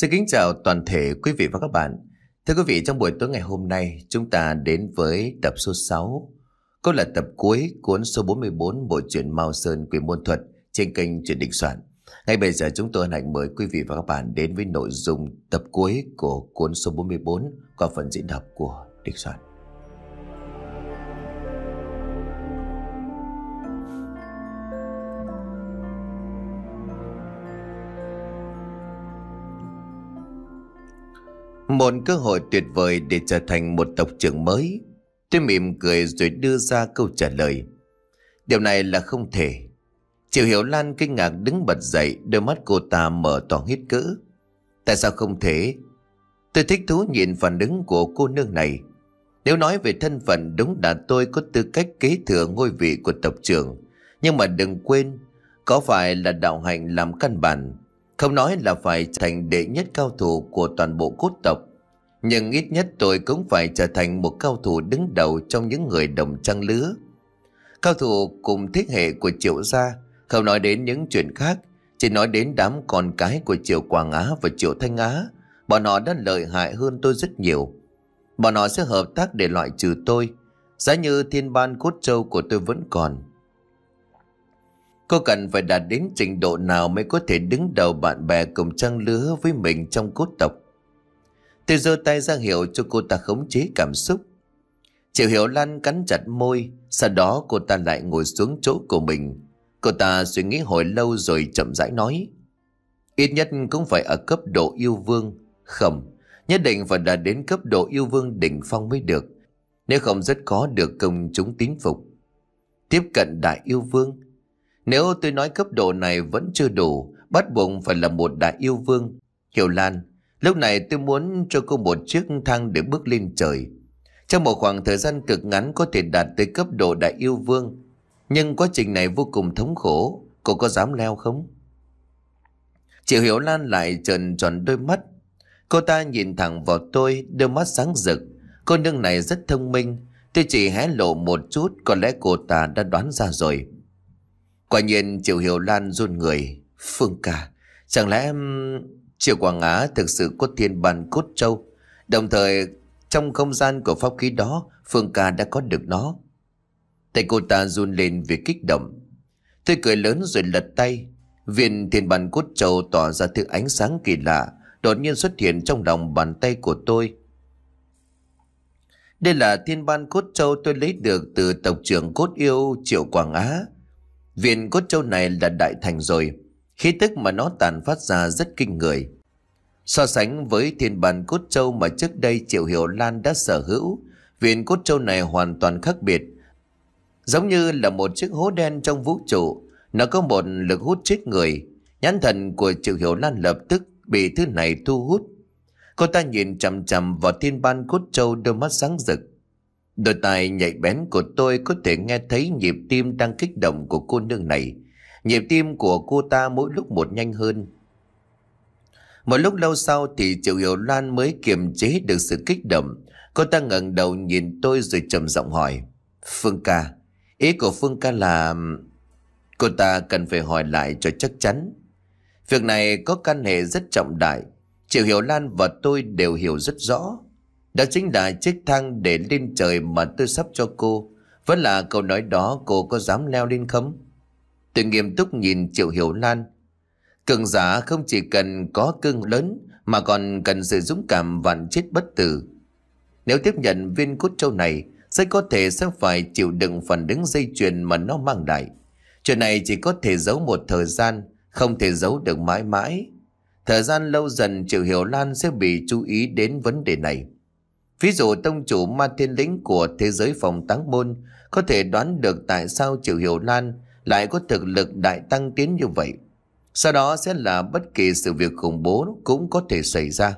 Xin kính chào toàn thể quý vị và các bạn. Thưa quý vị, trong buổi tối ngày hôm nay, chúng ta đến với tập số 6. Câu là tập cuối cuốn số 44 bộ truyện Mao Sơn Quỷ Môn Thuật trên kênh Truyện Định Soạn. Ngay bây giờ chúng tôi hạnh mời quý vị và các bạn đến với nội dung tập cuối của cuốn số 44 qua phần diễn đọc của Định Soạn. Một cơ hội tuyệt vời để trở thành một tộc trưởng mới. Tôi mỉm cười rồi đưa ra câu trả lời. Điều này là không thể. Triệu Hiểu Lan kinh ngạc đứng bật dậy, đôi mắt cô ta mở to hít cỡ. Tại sao không thể? Tôi thích thú nhìn phản ứng của cô nương này. Nếu nói về thân phận đúng là tôi có tư cách kế thừa ngôi vị của tộc trưởng. Nhưng mà đừng quên, có phải là đạo hành làm căn bản không nói là phải thành đệ nhất cao thủ của toàn bộ cốt tộc Nhưng ít nhất tôi cũng phải trở thành một cao thủ đứng đầu trong những người đồng trăng lứa Cao thủ cùng thế hệ của triệu gia Không nói đến những chuyện khác Chỉ nói đến đám con cái của triệu Quảng Á và triệu Thanh Á Bọn họ đã lợi hại hơn tôi rất nhiều Bọn họ sẽ hợp tác để loại trừ tôi Giá như thiên ban cốt châu của tôi vẫn còn Cô cần phải đạt đến trình độ nào mới có thể đứng đầu bạn bè cùng trang lứa với mình trong cốt tộc. Tôi giơ tay ra hiệu cho cô ta khống chế cảm xúc. Triệu Hiểu Lan cắn chặt môi, sau đó cô ta lại ngồi xuống chỗ của mình. Cô ta suy nghĩ hồi lâu rồi chậm rãi nói. Ít nhất cũng phải ở cấp độ yêu vương. Không, nhất định phải đạt đến cấp độ yêu vương đỉnh phong mới được. Nếu không rất khó được công chúng tín phục. Tiếp cận đại yêu vương, nếu tôi nói cấp độ này vẫn chưa đủ, bắt buộc phải là một đại yêu vương. Kiều Lan, lúc này tôi muốn cho cô một chiếc thang để bước lên trời. Trong một khoảng thời gian cực ngắn có thể đạt tới cấp độ đại yêu vương. Nhưng quá trình này vô cùng thống khổ, cô có dám leo không? Chị Hiểu Lan lại trần tròn đôi mắt. Cô ta nhìn thẳng vào tôi, đôi mắt sáng rực. Cô nương này rất thông minh, tôi chỉ hé lộ một chút, có lẽ cô ta đã đoán ra rồi. Quả nhiên Triệu Hiểu Lan run người. Phương Ca. chẳng lẽ Triệu Quảng Á thực sự có thiên bàn cốt châu? Đồng thời trong không gian của pháp khí đó, Phương ca đã có được nó. Tay cô ta run lên vì kích động. Tôi cười lớn rồi lật tay. Viên thiên bàn cốt châu tỏa ra thứ ánh sáng kỳ lạ, đột nhiên xuất hiện trong lòng bàn tay của tôi. Đây là thiên ban cốt châu tôi lấy được từ tộc trưởng cốt yêu Triệu Quảng Á. Viên cốt châu này là đại thành rồi, khí tức mà nó tàn phát ra rất kinh người. So sánh với thiên bản cốt châu mà trước đây Triệu Hiểu Lan đã sở hữu, viên cốt châu này hoàn toàn khác biệt. Giống như là một chiếc hố đen trong vũ trụ, nó có một lực hút chết người. Nhãn thần của Triệu Hiểu Lan lập tức bị thứ này thu hút. Cô ta nhìn chằm chằm vào thiên ban cốt châu đôi mắt sáng rực. Đôi tai nhạy bén của tôi có thể nghe thấy nhịp tim đang kích động của cô nương này. Nhịp tim của cô ta mỗi lúc một nhanh hơn. Một lúc lâu sau thì Triệu Hiểu Lan mới kiềm chế được sự kích động. Cô ta ngẩng đầu nhìn tôi rồi trầm giọng hỏi. Phương ca, ý của Phương ca là... Cô ta cần phải hỏi lại cho chắc chắn. Việc này có căn hệ rất trọng đại. Triệu Hiểu Lan và tôi đều hiểu rất rõ. Đó chính là chiếc thang để lên trời mà tôi sắp cho cô. Vẫn là câu nói đó cô có dám leo lên không? Tôi nghiêm túc nhìn Triệu Hiểu Lan. Cường giả không chỉ cần có cương lớn mà còn cần sự dũng cảm vạn chết bất tử. Nếu tiếp nhận viên cốt châu này, rất có thể sẽ phải chịu đựng phần đứng dây chuyền mà nó mang lại. Chuyện này chỉ có thể giấu một thời gian, không thể giấu được mãi mãi. Thời gian lâu dần Triệu Hiểu Lan sẽ bị chú ý đến vấn đề này. Ví dụ tông chủ ma thiên lĩnh của thế giới phòng táng môn có thể đoán được tại sao Triệu Hiểu Lan lại có thực lực đại tăng tiến như vậy. Sau đó sẽ là bất kỳ sự việc khủng bố cũng có thể xảy ra.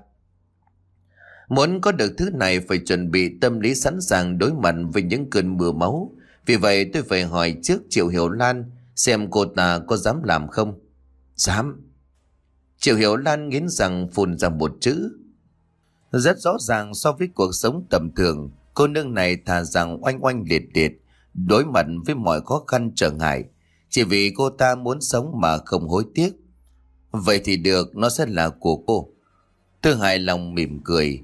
Muốn có được thứ này phải chuẩn bị tâm lý sẵn sàng đối mặt với những cơn mưa máu. Vì vậy tôi phải hỏi trước Triệu Hiểu Lan xem cô ta có dám làm không. Dám. Triệu Hiểu Lan nghiến rằng phun ra một chữ. Rất rõ ràng so với cuộc sống tầm thường, cô nương này thà rằng oanh oanh liệt liệt, đối mặt với mọi khó khăn trở ngại, chỉ vì cô ta muốn sống mà không hối tiếc. Vậy thì được, nó sẽ là của cô. Tư hài lòng mỉm cười.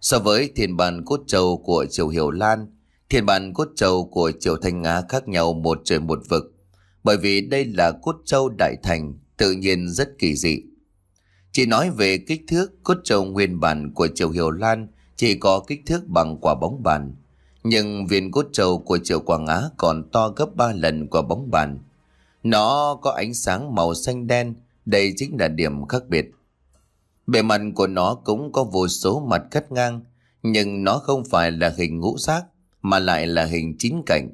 So với thiên bản cốt trầu của Triều Hiểu Lan, thiên bản cốt trầu của Triều Thanh Á khác nhau một trời một vực. Bởi vì đây là cốt trâu đại thành, tự nhiên rất kỳ dị. Chị nói về kích thước cốt trâu nguyên bản của Triều Hiểu Lan chỉ có kích thước bằng quả bóng bàn. Nhưng viên cốt trâu của Triều Quảng Á còn to gấp 3 lần quả bóng bàn. Nó có ánh sáng màu xanh đen, đây chính là điểm khác biệt. Bề mặt của nó cũng có vô số mặt cắt ngang, nhưng nó không phải là hình ngũ giác mà lại là hình chín cạnh.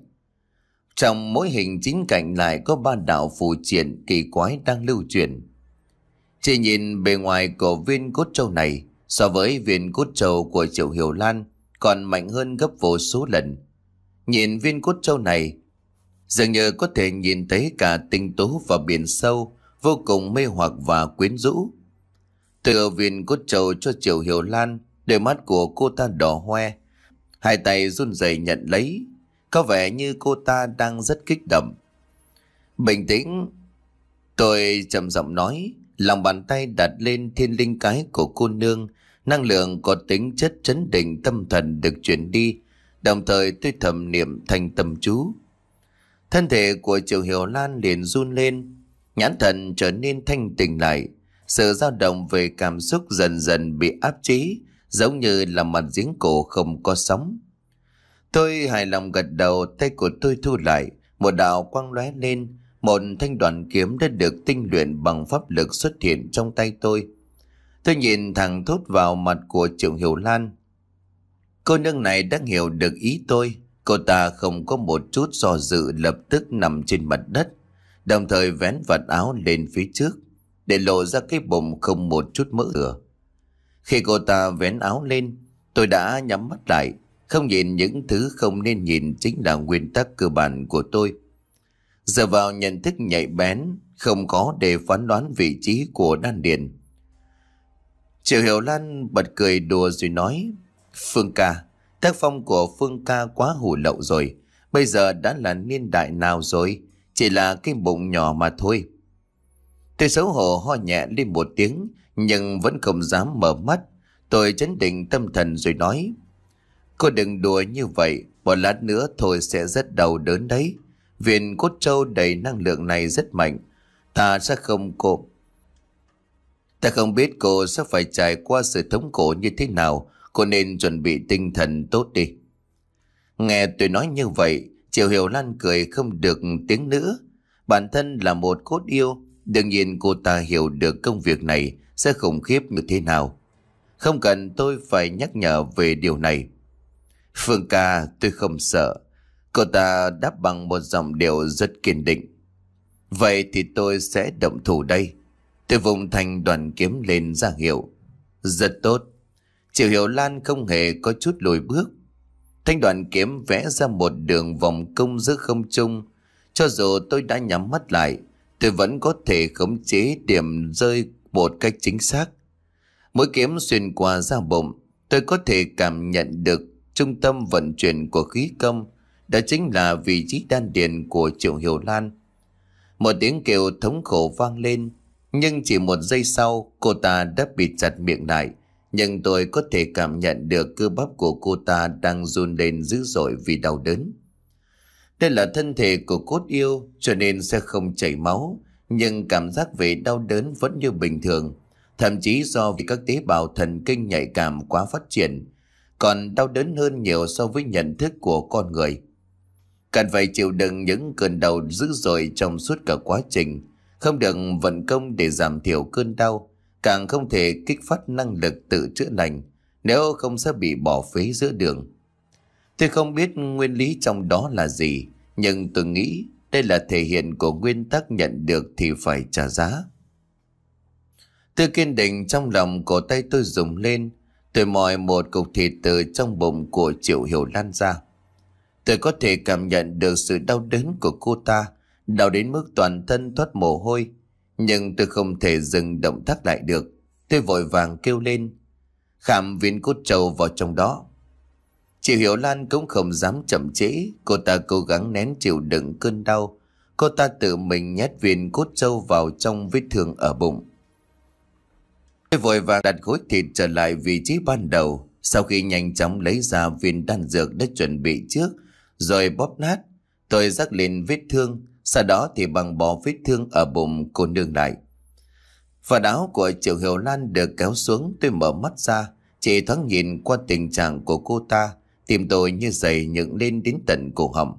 Trong mỗi hình chín cạnh lại có ba đạo phù triển kỳ quái đang lưu truyền. Chỉ nhìn bề ngoài của viên cốt trâu này so với viên cốt trâu của Triệu Hiểu Lan còn mạnh hơn gấp vô số lần. Nhìn viên cốt trâu này dường như có thể nhìn thấy cả tinh tú và biển sâu vô cùng mê hoặc và quyến rũ. Từ viên cốt trâu cho Triệu Hiểu Lan đôi mắt của cô ta đỏ hoe hai tay run rẩy nhận lấy có vẻ như cô ta đang rất kích động. Bình tĩnh Tôi trầm giọng nói lòng bàn tay đặt lên thiên linh cái của cô nương, năng lượng có tính chất chấn định tâm thần được chuyển đi, đồng thời tôi thầm niệm thành tâm chú. Thân thể của Triệu Hiểu Lan liền run lên, nhãn thần trở nên thanh tỉnh lại, sự dao động về cảm xúc dần dần bị áp chế, giống như là mặt giếng cổ không có sóng. Tôi hài lòng gật đầu, tay của tôi thu lại, một đạo quang lóe lên, một thanh đoàn kiếm đã được tinh luyện bằng pháp lực xuất hiện trong tay tôi. Tôi nhìn thẳng thốt vào mặt của Trường Hiểu Lan. Cô nương này đã hiểu được ý tôi. Cô ta không có một chút do dự lập tức nằm trên mặt đất, đồng thời vén vật áo lên phía trước, để lộ ra cái bụng không một chút mỡ thừa. Khi cô ta vén áo lên, tôi đã nhắm mắt lại, không nhìn những thứ không nên nhìn chính là nguyên tắc cơ bản của tôi dựa vào nhận thức nhạy bén, không có để phán đoán vị trí của đan điền. Triệu Hiểu Lan bật cười đùa rồi nói, Phương ca, tác phong của Phương ca quá hủ lậu rồi, bây giờ đã là niên đại nào rồi, chỉ là cái bụng nhỏ mà thôi. Tôi xấu hổ ho nhẹ lên một tiếng, nhưng vẫn không dám mở mắt. Tôi chấn định tâm thần rồi nói, Cô đừng đùa như vậy, một lát nữa thôi sẽ rất đau đớn đấy. Viện cốt trâu đầy năng lượng này rất mạnh. Ta sẽ không cô. Ta không biết cô sẽ phải trải qua sự thống khổ như thế nào. Cô nên chuẩn bị tinh thần tốt đi. Nghe tôi nói như vậy, Triệu Hiểu Lan cười không được tiếng nữa. Bản thân là một cốt yêu, đương nhiên cô ta hiểu được công việc này sẽ khủng khiếp như thế nào. Không cần tôi phải nhắc nhở về điều này. Phương ca tôi không sợ Cô ta đáp bằng một giọng điệu rất kiên định. Vậy thì tôi sẽ động thủ đây. Tôi vùng thành đoàn kiếm lên ra hiệu. Rất tốt. Triệu Hiểu Lan không hề có chút lùi bước. Thanh đoàn kiếm vẽ ra một đường vòng cung giữa không trung. Cho dù tôi đã nhắm mắt lại, tôi vẫn có thể khống chế điểm rơi một cách chính xác. Mỗi kiếm xuyên qua da bụng, tôi có thể cảm nhận được trung tâm vận chuyển của khí công đó chính là vị trí đan điền của Triệu Hiểu Lan. Một tiếng kêu thống khổ vang lên. Nhưng chỉ một giây sau cô ta đã bị chặt miệng lại. Nhưng tôi có thể cảm nhận được cơ bắp của cô ta đang run lên dữ dội vì đau đớn. Đây là thân thể của cốt yêu cho nên sẽ không chảy máu. Nhưng cảm giác về đau đớn vẫn như bình thường. Thậm chí do vì các tế bào thần kinh nhạy cảm quá phát triển. Còn đau đớn hơn nhiều so với nhận thức của con người. Cần phải chịu đựng những cơn đau dữ dội trong suốt cả quá trình, không được vận công để giảm thiểu cơn đau, càng không thể kích phát năng lực tự chữa lành, nếu không sẽ bị bỏ phế giữa đường. Tôi không biết nguyên lý trong đó là gì, nhưng tôi nghĩ đây là thể hiện của nguyên tắc nhận được thì phải trả giá. Tôi kiên định trong lòng cổ tay tôi dùng lên, tôi mòi một cục thịt từ trong bụng của Triệu Hiểu Lan ra. Tôi có thể cảm nhận được sự đau đớn của cô ta, đau đến mức toàn thân thoát mồ hôi. Nhưng tôi không thể dừng động tác lại được. Tôi vội vàng kêu lên. Khảm viên cốt trầu vào trong đó. Chị Hiểu Lan cũng không dám chậm trễ. Cô ta cố gắng nén chịu đựng cơn đau. Cô ta tự mình nhét viên cốt trâu vào trong vết thương ở bụng. Tôi vội vàng đặt khối thịt trở lại vị trí ban đầu. Sau khi nhanh chóng lấy ra viên đan dược đã chuẩn bị trước, rồi bóp nát. Tôi rắc lên vết thương, sau đó thì bằng bó vết thương ở bụng cô nương lại. Và áo của Triệu Hiểu Lan được kéo xuống tôi mở mắt ra, chỉ thoáng nhìn qua tình trạng của cô ta, tìm tôi như dày những lên đến tận cổ họng.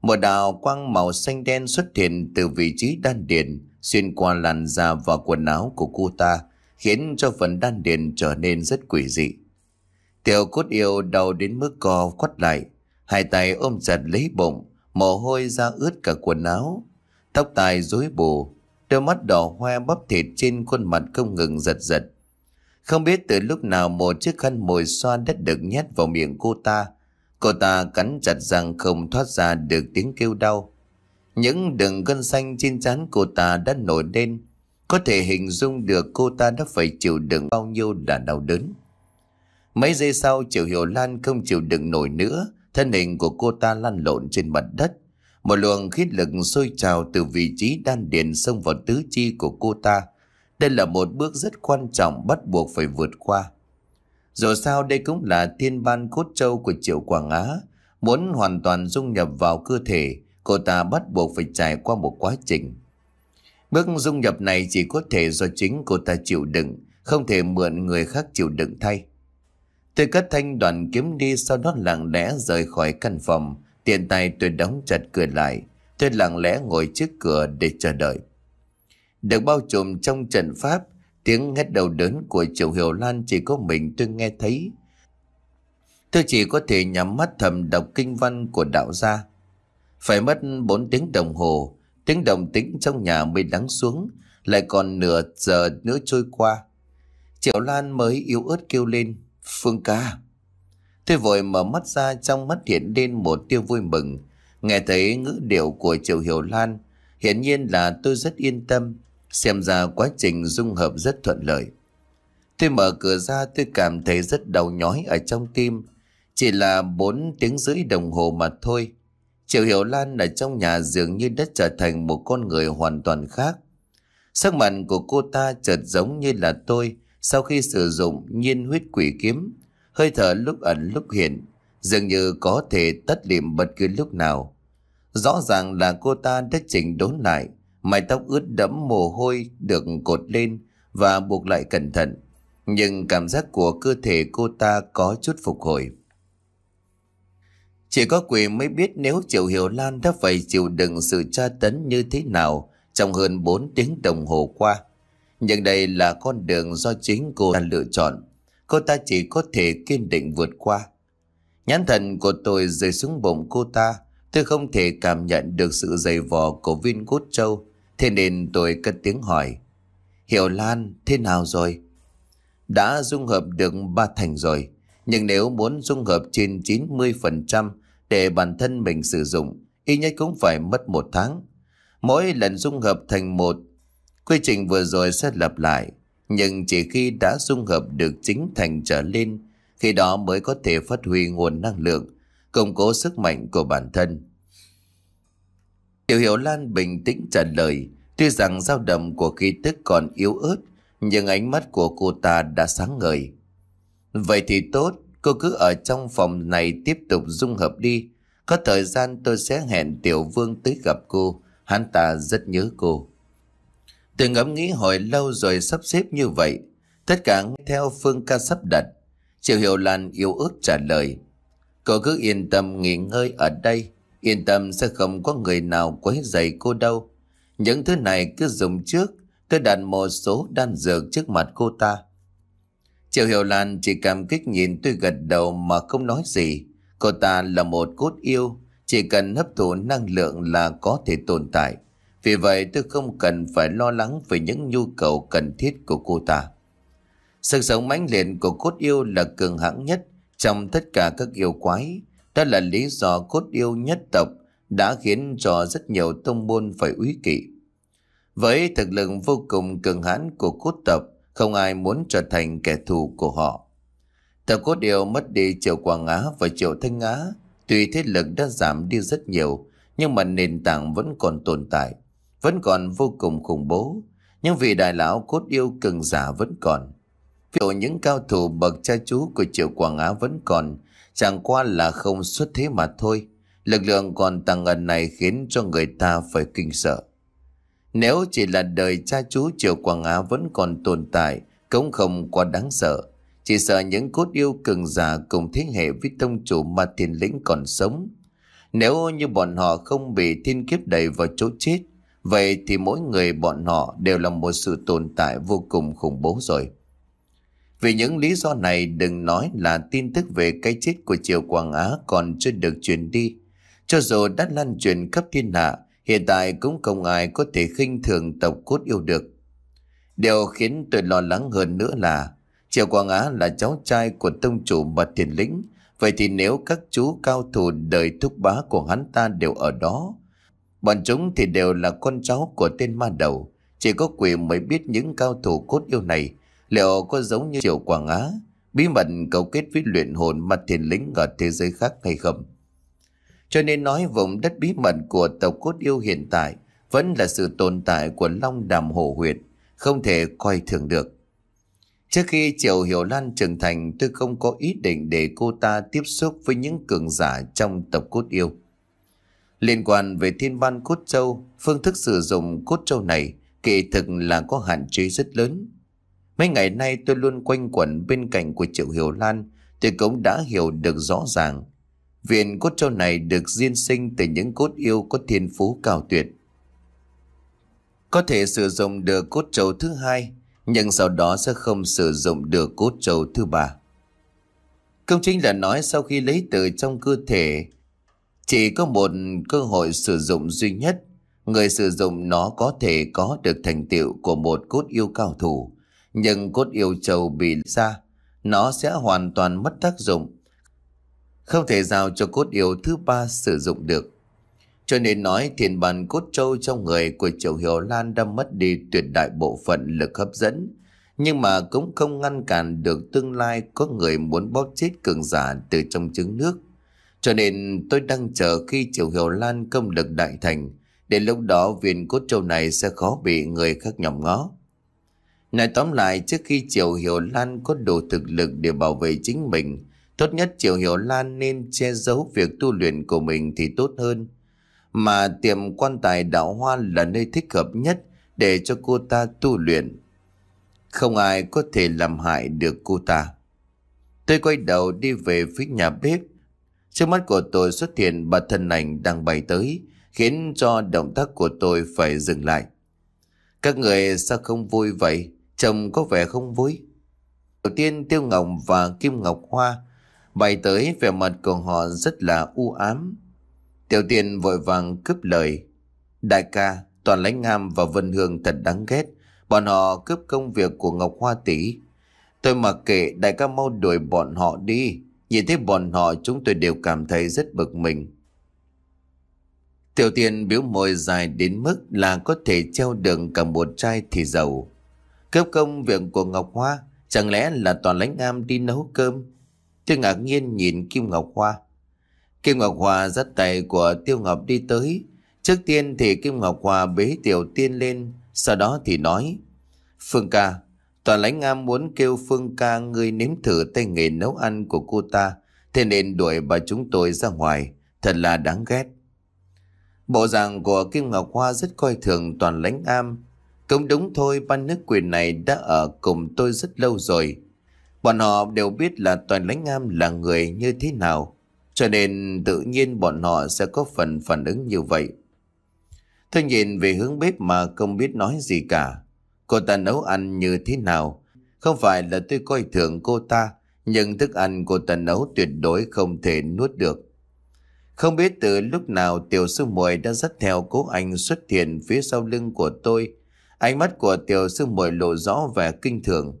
Một đào quang màu xanh đen xuất hiện từ vị trí đan điền, xuyên qua làn da và quần áo của cô ta, khiến cho phần đan điền trở nên rất quỷ dị. Tiểu cốt yêu đau đến mức co quắt lại, Hai tay ôm chặt lấy bụng, mồ hôi ra ướt cả quần áo. Tóc tai rối bù, đôi mắt đỏ hoe bắp thịt trên khuôn mặt không ngừng giật giật. Không biết từ lúc nào một chiếc khăn mồi xoan đất được nhét vào miệng cô ta. Cô ta cắn chặt răng không thoát ra được tiếng kêu đau. Những đường gân xanh trên trán cô ta đã nổi lên. Có thể hình dung được cô ta đã phải chịu đựng bao nhiêu đã đau đớn. Mấy giây sau Triệu Hiểu Lan không chịu đựng nổi nữa Thân hình của cô ta lăn lộn trên mặt đất. Một luồng khí lực sôi trào từ vị trí đan điền xông vào tứ chi của cô ta. Đây là một bước rất quan trọng bắt buộc phải vượt qua. Dù sao đây cũng là thiên ban cốt châu của Triệu Quảng Á. Muốn hoàn toàn dung nhập vào cơ thể, cô ta bắt buộc phải trải qua một quá trình. Bước dung nhập này chỉ có thể do chính cô ta chịu đựng, không thể mượn người khác chịu đựng thay. Tôi cất thanh đoàn kiếm đi sau đó lặng lẽ rời khỏi căn phòng. Tiện tay tôi đóng chặt cửa lại. Tôi lặng lẽ ngồi trước cửa để chờ đợi. Được bao trùm trong trận pháp, tiếng hét đầu đớn của Triệu Hiểu Lan chỉ có mình tôi nghe thấy. Tôi chỉ có thể nhắm mắt thầm đọc kinh văn của đạo gia. Phải mất 4 tiếng đồng hồ, tiếng đồng tĩnh trong nhà mới lắng xuống, lại còn nửa giờ nữa trôi qua. Triệu Lan mới yếu ớt kêu lên. Phương ca. Tôi vội mở mắt ra trong mắt hiện lên một tiêu vui mừng. Nghe thấy ngữ điệu của Triệu Hiểu Lan, hiển nhiên là tôi rất yên tâm. Xem ra quá trình dung hợp rất thuận lợi. Tôi mở cửa ra tôi cảm thấy rất đau nhói ở trong tim. Chỉ là 4 tiếng rưỡi đồng hồ mà thôi. Triệu Hiểu Lan ở trong nhà dường như đã trở thành một con người hoàn toàn khác. Sắc mặt của cô ta chợt giống như là tôi, sau khi sử dụng nhiên huyết quỷ kiếm, hơi thở lúc ẩn lúc hiện, dường như có thể tất liệm bất cứ lúc nào. Rõ ràng là cô ta đã chỉnh đốn lại, mái tóc ướt đẫm mồ hôi được cột lên và buộc lại cẩn thận. Nhưng cảm giác của cơ thể cô ta có chút phục hồi. Chỉ có quỷ mới biết nếu Triệu Hiểu Lan đã phải chịu đựng sự tra tấn như thế nào trong hơn 4 tiếng đồng hồ qua. Nhưng đây là con đường do chính cô ta lựa chọn. Cô ta chỉ có thể kiên định vượt qua. Nhãn thần của tôi rơi xuống bụng cô ta. Tôi không thể cảm nhận được sự dày vò của Vin Cốt Châu. Thế nên tôi cất tiếng hỏi. Hiểu Lan thế nào rồi? Đã dung hợp được ba thành rồi. Nhưng nếu muốn dung hợp trên 90% để bản thân mình sử dụng, ít nhất cũng phải mất một tháng. Mỗi lần dung hợp thành một Quy trình vừa rồi sẽ lặp lại, nhưng chỉ khi đã dung hợp được chính thành trở lên, khi đó mới có thể phát huy nguồn năng lượng, củng cố sức mạnh của bản thân. Tiểu Hiểu Lan bình tĩnh trả lời, tuy rằng dao động của khí tức còn yếu ớt, nhưng ánh mắt của cô ta đã sáng ngời. Vậy thì tốt, cô cứ ở trong phòng này tiếp tục dung hợp đi. Có thời gian tôi sẽ hẹn Tiểu Vương tới gặp cô, hắn ta rất nhớ cô. Tôi ngẫm nghĩ hồi lâu rồi sắp xếp như vậy. Tất cả theo phương ca sắp đặt. Triệu Hiểu Lan yêu ước trả lời. Cô cứ yên tâm nghỉ ngơi ở đây. Yên tâm sẽ không có người nào quấy rầy cô đâu. Những thứ này cứ dùng trước. Tôi đặt một số đan dược trước mặt cô ta. Triệu Hiểu Lan chỉ cảm kích nhìn tôi gật đầu mà không nói gì. Cô ta là một cốt yêu. Chỉ cần hấp thụ năng lượng là có thể tồn tại. Vì vậy tôi không cần phải lo lắng về những nhu cầu cần thiết của cô ta. sự sống mãnh liệt của cốt yêu là cường hãng nhất trong tất cả các yêu quái. Đó là lý do cốt yêu nhất tộc đã khiến cho rất nhiều tông môn phải úy kỵ. Với thực lực vô cùng cường hãn của cốt tộc, không ai muốn trở thành kẻ thù của họ. Tộc cốt yêu mất đi triệu Quảng Á và triệu Thanh Á, tuy thế lực đã giảm đi rất nhiều, nhưng mà nền tảng vẫn còn tồn tại vẫn còn vô cùng khủng bố, nhưng vì đại lão cốt yêu cường giả vẫn còn. Ví dụ những cao thủ bậc cha chú của Triệu Quảng Á vẫn còn, chẳng qua là không xuất thế mà thôi. Lực lượng còn tăng ẩn này khiến cho người ta phải kinh sợ. Nếu chỉ là đời cha chú Triều Quảng Á vẫn còn tồn tại, cũng không quá đáng sợ. Chỉ sợ những cốt yêu cường giả cùng thế hệ với tông chủ mà thiên lĩnh còn sống. Nếu như bọn họ không bị thiên kiếp đẩy vào chỗ chết, Vậy thì mỗi người bọn họ đều là một sự tồn tại vô cùng khủng bố rồi. Vì những lý do này đừng nói là tin tức về cái chết của Triều Quảng Á còn chưa được truyền đi. Cho dù đã lan truyền khắp thiên hạ, hiện tại cũng không ai có thể khinh thường tộc cốt yêu được. Điều khiến tôi lo lắng hơn nữa là Triều Quảng Á là cháu trai của tông chủ Bạch Thiền Lĩnh, vậy thì nếu các chú cao thủ đời thúc bá của hắn ta đều ở đó, Bọn chúng thì đều là con cháu của tên ma đầu. Chỉ có quỷ mới biết những cao thủ cốt yêu này liệu có giống như Triệu Quảng Á, bí mật cấu kết với luyện hồn mặt thiền lĩnh ở thế giới khác hay không. Cho nên nói vùng đất bí mật của tộc cốt yêu hiện tại vẫn là sự tồn tại của Long Đàm Hồ Huyệt, không thể coi thường được. Trước khi Triệu Hiểu Lan trưởng thành, tôi không có ý định để cô ta tiếp xúc với những cường giả trong tộc cốt yêu. Liên quan về thiên ban cốt châu, phương thức sử dụng cốt châu này kỳ thực là có hạn chế rất lớn. Mấy ngày nay tôi luôn quanh quẩn bên cạnh của Triệu Hiểu Lan, tôi cũng đã hiểu được rõ ràng. Viện cốt châu này được diên sinh từ những cốt yêu có thiên phú cao tuyệt. Có thể sử dụng được cốt châu thứ hai, nhưng sau đó sẽ không sử dụng được cốt châu thứ ba. Công chính là nói sau khi lấy từ trong cơ thể chỉ có một cơ hội sử dụng duy nhất, người sử dụng nó có thể có được thành tựu của một cốt yêu cao thủ. Nhưng cốt yêu châu bị ra, nó sẽ hoàn toàn mất tác dụng. Không thể giao cho cốt yêu thứ ba sử dụng được. Cho nên nói thiền bàn cốt châu trong người của Triệu Hiểu Lan đã mất đi tuyệt đại bộ phận lực hấp dẫn. Nhưng mà cũng không ngăn cản được tương lai có người muốn bóp chết cường giả từ trong trứng nước. Cho nên tôi đang chờ khi Triệu Hiểu Lan công lực đại thành Đến lúc đó viên cốt châu này sẽ khó bị người khác nhòm ngó Nói tóm lại trước khi Triệu Hiểu Lan có đủ thực lực để bảo vệ chính mình Tốt nhất Triệu Hiểu Lan nên che giấu việc tu luyện của mình thì tốt hơn Mà tiệm quan tài đạo hoa là nơi thích hợp nhất để cho cô ta tu luyện Không ai có thể làm hại được cô ta Tôi quay đầu đi về phía nhà bếp Trước mắt của tôi xuất hiện bà thân ảnh đang bay tới, khiến cho động tác của tôi phải dừng lại. Các người sao không vui vậy? Chồng có vẻ không vui. Đầu tiên Tiêu Ngọc và Kim Ngọc Hoa bay tới vẻ mặt của họ rất là u ám. Tiểu tiên vội vàng cướp lời. Đại ca, Toàn Lãnh Nam và Vân Hương thật đáng ghét. Bọn họ cướp công việc của Ngọc Hoa Tỷ. Tôi mặc kệ đại ca mau đuổi bọn họ đi. Nhìn thấy bọn họ chúng tôi đều cảm thấy rất bực mình. Tiểu tiên biểu môi dài đến mức là có thể treo đường cả một chai thì dầu. Cấp công việc của Ngọc Hoa chẳng lẽ là toàn lãnh am đi nấu cơm? Tôi ngạc nhiên nhìn Kim Ngọc Hoa. Kim Ngọc Hoa dắt tay của Tiêu Ngọc đi tới. Trước tiên thì Kim Ngọc Hoa bế Tiểu Tiên lên, sau đó thì nói. Phương ca, Tòa lãnh am muốn kêu Phương ca ngươi nếm thử tay nghề nấu ăn của cô ta, thế nên đuổi bà chúng tôi ra ngoài, thật là đáng ghét. Bộ dạng của Kim Ngọc Hoa rất coi thường toàn lãnh am. Cũng đúng thôi, ban nước quyền này đã ở cùng tôi rất lâu rồi. Bọn họ đều biết là toàn lãnh am là người như thế nào, cho nên tự nhiên bọn họ sẽ có phần phản ứng như vậy. Tôi nhìn về hướng bếp mà không biết nói gì cả. Cô ta nấu ăn như thế nào? Không phải là tôi coi thường cô ta, nhưng thức ăn cô ta nấu tuyệt đối không thể nuốt được. Không biết từ lúc nào tiểu sư muội đã dắt theo cố anh xuất hiện phía sau lưng của tôi. Ánh mắt của tiểu sư muội lộ rõ vẻ kinh thường.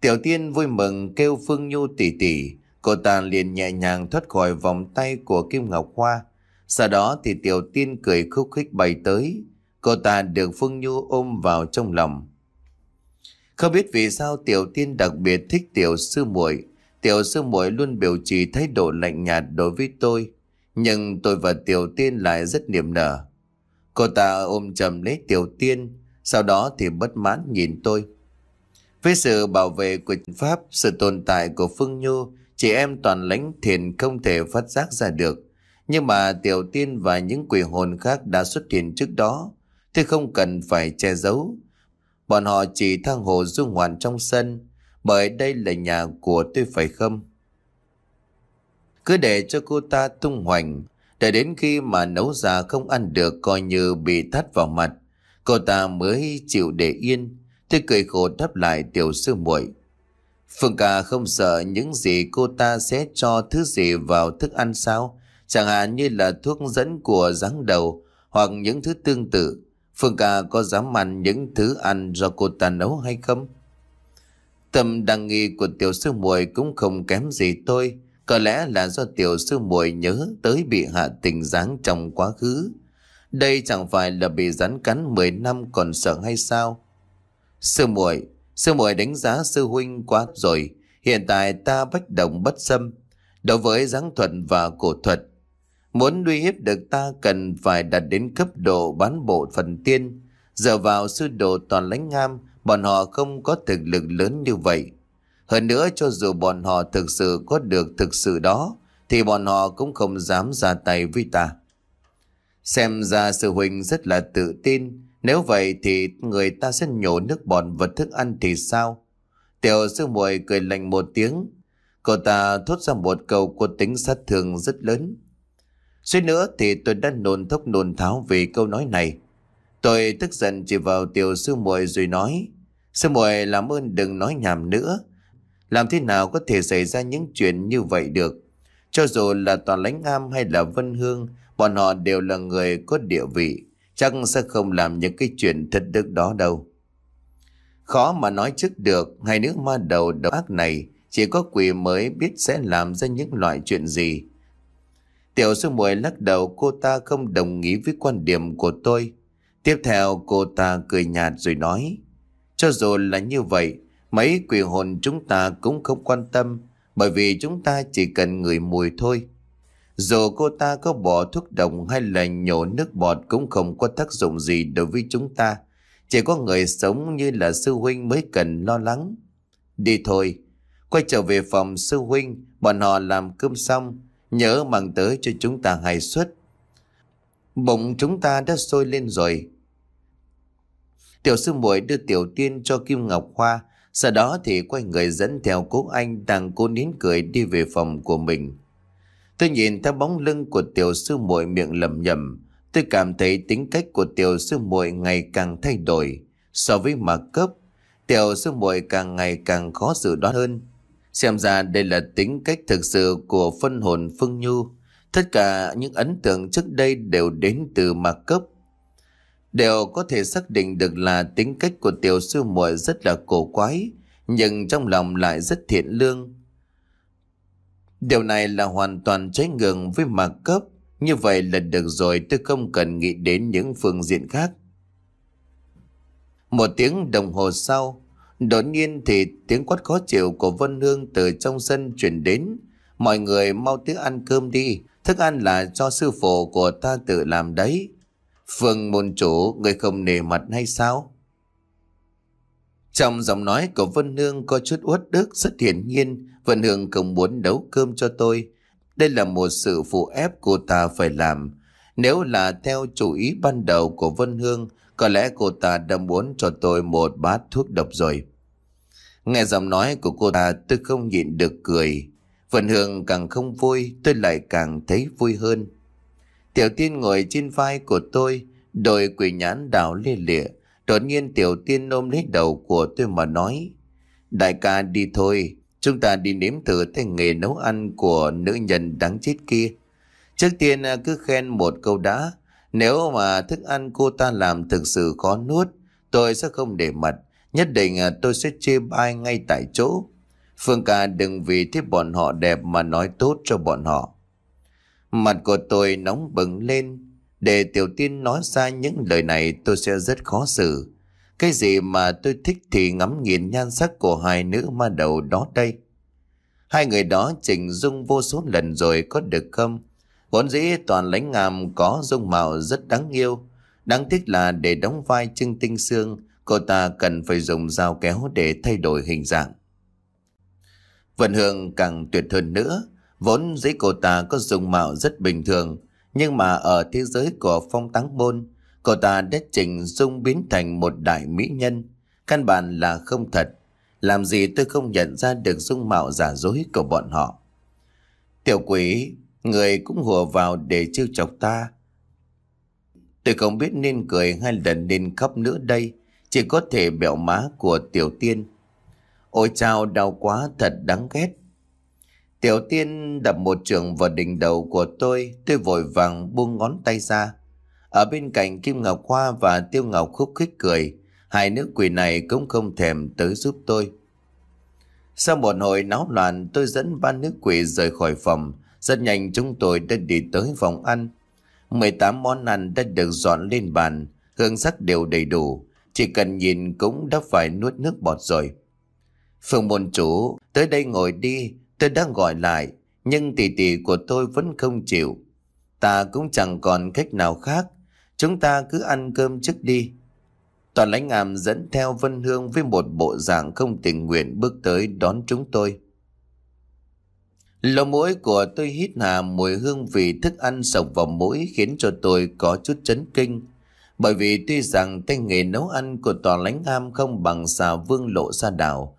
Tiểu tiên vui mừng kêu Phương Nhu tỷ tỷ, cô ta liền nhẹ nhàng thoát khỏi vòng tay của Kim Ngọc Hoa. Sau đó thì tiểu tiên cười khúc khích bày tới. Cô ta được Phương Nhu ôm vào trong lòng. Không biết vì sao Tiểu Tiên đặc biệt thích Tiểu Sư muội Tiểu Sư muội luôn biểu trì thái độ lạnh nhạt đối với tôi. Nhưng tôi và Tiểu Tiên lại rất niềm nở. Cô ta ôm chầm lấy Tiểu Tiên, sau đó thì bất mãn nhìn tôi. Với sự bảo vệ của Pháp, sự tồn tại của Phương Nhu, chị em toàn lãnh thiền không thể phát giác ra được. Nhưng mà Tiểu Tiên và những quỷ hồn khác đã xuất hiện trước đó, Thế không cần phải che giấu. Bọn họ chỉ thang hồ dung ngoạn trong sân, bởi đây là nhà của tôi phải không? Cứ để cho cô ta tung hoành, để đến khi mà nấu già không ăn được coi như bị thắt vào mặt, cô ta mới chịu để yên. thế cười khổ đáp lại tiểu sư muội. Phương ca không sợ những gì cô ta sẽ cho thứ gì vào thức ăn sao, chẳng hạn như là thuốc dẫn của rắn đầu hoặc những thứ tương tự. Phương ca có dám ăn những thứ ăn do cô ta nấu hay không? Tâm đang nghi của tiểu sư muội cũng không kém gì tôi. Có lẽ là do tiểu sư muội nhớ tới bị hạ tình dáng trong quá khứ. Đây chẳng phải là bị rắn cắn 10 năm còn sợ hay sao? Sư muội, sư muội đánh giá sư huynh quá rồi. Hiện tại ta bách động bất xâm. Đối với dáng thuận và cổ thuật, Muốn uy hiếp được ta cần phải đạt đến cấp độ bán bộ phần tiên. giờ vào sư đồ toàn lãnh ngam, bọn họ không có thực lực lớn như vậy. Hơn nữa cho dù bọn họ thực sự có được thực sự đó, thì bọn họ cũng không dám ra tay với ta. Xem ra sư huynh rất là tự tin, nếu vậy thì người ta sẽ nhổ nước bọt vật thức ăn thì sao? Tiểu sư muội cười lạnh một tiếng, cô ta thốt ra một câu có tính sát thương rất lớn. Suýt nữa thì tôi đã nôn thốc nôn tháo vì câu nói này. Tôi tức giận chỉ vào tiểu sư muội rồi nói. Sư muội làm ơn đừng nói nhảm nữa. Làm thế nào có thể xảy ra những chuyện như vậy được? Cho dù là toàn lãnh am hay là vân hương, bọn họ đều là người có địa vị. Chắc sẽ không làm những cái chuyện thật đức đó đâu. Khó mà nói trước được, hai nữ ma đầu độc ác này chỉ có quỷ mới biết sẽ làm ra những loại chuyện gì. Tiểu sư muội lắc đầu cô ta không đồng ý với quan điểm của tôi. Tiếp theo cô ta cười nhạt rồi nói. Cho dù là như vậy, mấy quỷ hồn chúng ta cũng không quan tâm bởi vì chúng ta chỉ cần người mùi thôi. Dù cô ta có bỏ thuốc độc hay là nhổ nước bọt cũng không có tác dụng gì đối với chúng ta. Chỉ có người sống như là sư huynh mới cần lo lắng. Đi thôi, quay trở về phòng sư huynh, bọn họ làm cơm xong. Nhớ mang tới cho chúng ta hai suất. Bụng chúng ta đã sôi lên rồi. Tiểu sư muội đưa Tiểu Tiên cho Kim Ngọc Hoa. Sau đó thì quay người dẫn theo cố anh đang cố nín cười đi về phòng của mình. Tôi nhìn theo bóng lưng của tiểu sư muội miệng lầm nhầm. Tôi cảm thấy tính cách của tiểu sư muội ngày càng thay đổi. So với mà cấp, tiểu sư muội càng ngày càng khó dự đoán hơn. Xem ra đây là tính cách thực sự của phân hồn Phương Nhu. Tất cả những ấn tượng trước đây đều đến từ mạc cấp. Đều có thể xác định được là tính cách của tiểu sư muội rất là cổ quái, nhưng trong lòng lại rất thiện lương. Điều này là hoàn toàn trái ngược với mạc cấp. Như vậy là được rồi tôi không cần nghĩ đến những phương diện khác. Một tiếng đồng hồ sau, Đột nhiên thì tiếng quát khó chịu của Vân Hương từ trong sân chuyển đến. Mọi người mau tới ăn cơm đi, thức ăn là cho sư phụ của ta tự làm đấy. Phương môn chủ, người không nề mặt hay sao? Trong giọng nói của Vân Hương có chút uất đức rất hiển nhiên, Vân Hương không muốn nấu cơm cho tôi. Đây là một sự phụ ép cô ta phải làm. Nếu là theo chủ ý ban đầu của Vân Hương, có lẽ cô ta đã muốn cho tôi một bát thuốc độc rồi. Nghe giọng nói của cô ta tôi không nhịn được cười. Vận hưởng càng không vui tôi lại càng thấy vui hơn. Tiểu tiên ngồi trên vai của tôi, đôi quỷ nhãn đảo lia lịa. Đột nhiên tiểu tiên ôm lấy đầu của tôi mà nói. Đại ca đi thôi, chúng ta đi nếm thử tay nghề nấu ăn của nữ nhân đáng chết kia. Trước tiên à, cứ khen một câu đã. Nếu mà thức ăn cô ta làm thực sự khó nuốt, tôi sẽ không để mặt. Nhất định à, tôi sẽ chê bai ngay tại chỗ. Phương ca đừng vì thế bọn họ đẹp mà nói tốt cho bọn họ. Mặt của tôi nóng bừng lên. Để Tiểu Tiên nói ra những lời này tôi sẽ rất khó xử. Cái gì mà tôi thích thì ngắm nhìn nhan sắc của hai nữ ma đầu đó đây. Hai người đó chỉnh dung vô số lần rồi có được không? Vốn dĩ toàn lãnh ngàm có dung màu rất đáng yêu. Đáng tiếc là để đóng vai Trưng Tinh xương Cô ta cần phải dùng dao kéo để thay đổi hình dạng. Vận hương càng tuyệt hơn nữa. Vốn dĩ cô ta có dùng mạo rất bình thường. Nhưng mà ở thế giới của phong táng môn, cô ta đã chỉnh dung biến thành một đại mỹ nhân. Căn bản là không thật. Làm gì tôi không nhận ra được dung mạo giả dối của bọn họ. Tiểu quỷ, người cũng hùa vào để chiêu chọc ta. Tôi không biết nên cười hay lần nên khóc nữa đây. Chỉ có thể bẹo má của Tiểu Tiên Ôi chao đau quá thật đáng ghét Tiểu Tiên đập một trường vào đỉnh đầu của tôi Tôi vội vàng buông ngón tay ra Ở bên cạnh Kim Ngọc khoa và Tiêu Ngọc khúc khích cười Hai nữ quỷ này cũng không thèm tới giúp tôi Sau một hồi náo loạn tôi dẫn ba nữ quỷ rời khỏi phòng Rất nhanh chúng tôi đã đi tới phòng ăn 18 món ăn đã được dọn lên bàn Hương sắc đều đầy đủ chỉ cần nhìn cũng đã phải nuốt nước bọt rồi. Phương môn chủ, tới đây ngồi đi, tôi đã gọi lại, nhưng tỷ tỷ của tôi vẫn không chịu. Ta cũng chẳng còn cách nào khác, chúng ta cứ ăn cơm trước đi. Toàn lãnh ngàm dẫn theo Vân Hương với một bộ dạng không tình nguyện bước tới đón chúng tôi. Lỗ mũi của tôi hít hà mùi hương vị thức ăn sộc vào mũi khiến cho tôi có chút chấn kinh. Bởi vì tuy rằng tay nghề nấu ăn của tòa lãnh am không bằng xà vương lộ ra đảo,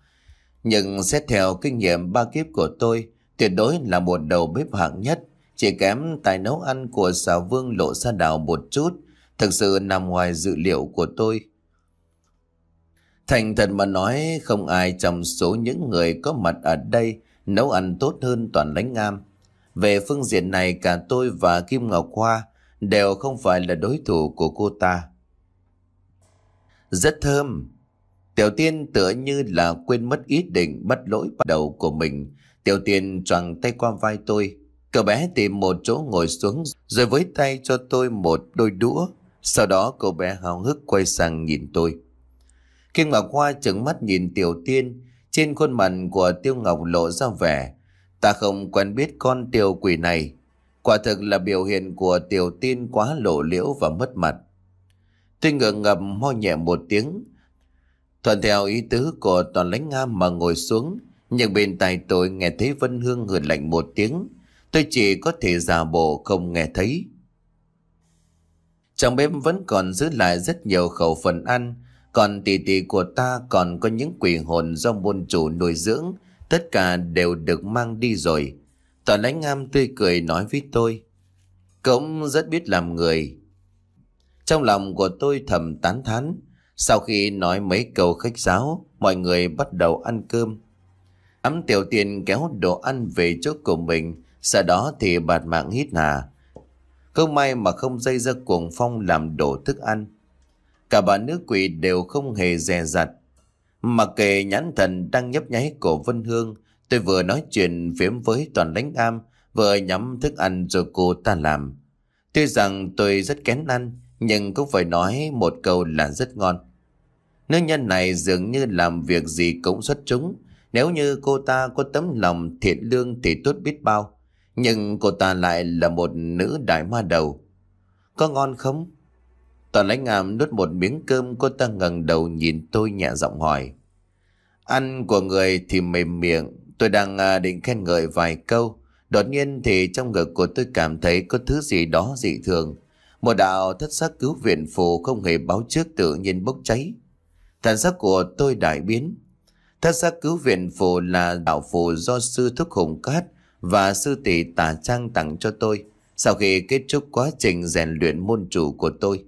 nhưng xét theo kinh nghiệm ba kiếp của tôi, tuyệt đối là một đầu bếp hạng nhất, chỉ kém tài nấu ăn của xà vương lộ ra đảo một chút, thực sự nằm ngoài dự liệu của tôi. Thành thật mà nói không ai trong số những người có mặt ở đây nấu ăn tốt hơn toàn lãnh am. Về phương diện này cả tôi và Kim Ngọc Hoa đều không phải là đối thủ của cô ta. Rất thơm. Tiểu tiên tựa như là quên mất ý định bắt lỗi bắt đầu của mình. Tiểu tiên choàng tay qua vai tôi. Cậu bé tìm một chỗ ngồi xuống rồi với tay cho tôi một đôi đũa. Sau đó cậu bé hào hức quay sang nhìn tôi. khi Ngọc Hoa trừng mắt nhìn Tiểu Tiên, trên khuôn mặt của Tiêu Ngọc lộ ra vẻ. Ta không quen biết con tiểu quỷ này, Quả thực là biểu hiện của tiểu tiên quá lộ liễu và mất mặt. Tôi ngựa ngập ho nhẹ một tiếng. Thuận theo ý tứ của toàn lãnh ngam mà ngồi xuống. Nhưng bên tai tôi nghe thấy Vân Hương hừ lạnh một tiếng. Tôi chỉ có thể giả bộ không nghe thấy. Trong bếp vẫn còn giữ lại rất nhiều khẩu phần ăn. Còn tỷ tỷ của ta còn có những quỷ hồn do môn chủ nuôi dưỡng. Tất cả đều được mang đi rồi tòa lãnh ngam tươi cười nói với tôi. Cũng rất biết làm người. Trong lòng của tôi thầm tán thán. Sau khi nói mấy câu khách giáo, mọi người bắt đầu ăn cơm. Ấm tiểu tiền kéo đồ ăn về chỗ của mình, sau đó thì bạt mạng hít hà. Không may mà không dây ra cuồng phong làm đổ thức ăn. Cả bà nước quỷ đều không hề dè dặt. Mà kệ nhãn thần đang nhấp nháy cổ Vân Hương Tôi vừa nói chuyện phiếm với toàn lãnh am, vừa nhắm thức ăn rồi cô ta làm. Tuy rằng tôi rất kén ăn, nhưng cũng phải nói một câu là rất ngon. Nữ nhân này dường như làm việc gì cũng xuất chúng. Nếu như cô ta có tấm lòng thiện lương thì tốt biết bao. Nhưng cô ta lại là một nữ đại ma đầu. Có ngon không? Toàn lãnh ngàm nuốt một miếng cơm cô ta ngẩng đầu nhìn tôi nhẹ giọng hỏi. Ăn của người thì mềm miệng, Tôi đang à, định khen ngợi vài câu Đột nhiên thì trong ngực của tôi cảm thấy có thứ gì đó dị thường Một đạo thất sắc cứu viện phù không hề báo trước tự nhiên bốc cháy Thần sắc của tôi đại biến Thất sắc cứu viện phù là đạo phù do sư thúc hùng cát và sư tỷ tả trang tặng cho tôi sau khi kết thúc quá trình rèn luyện môn chủ của tôi.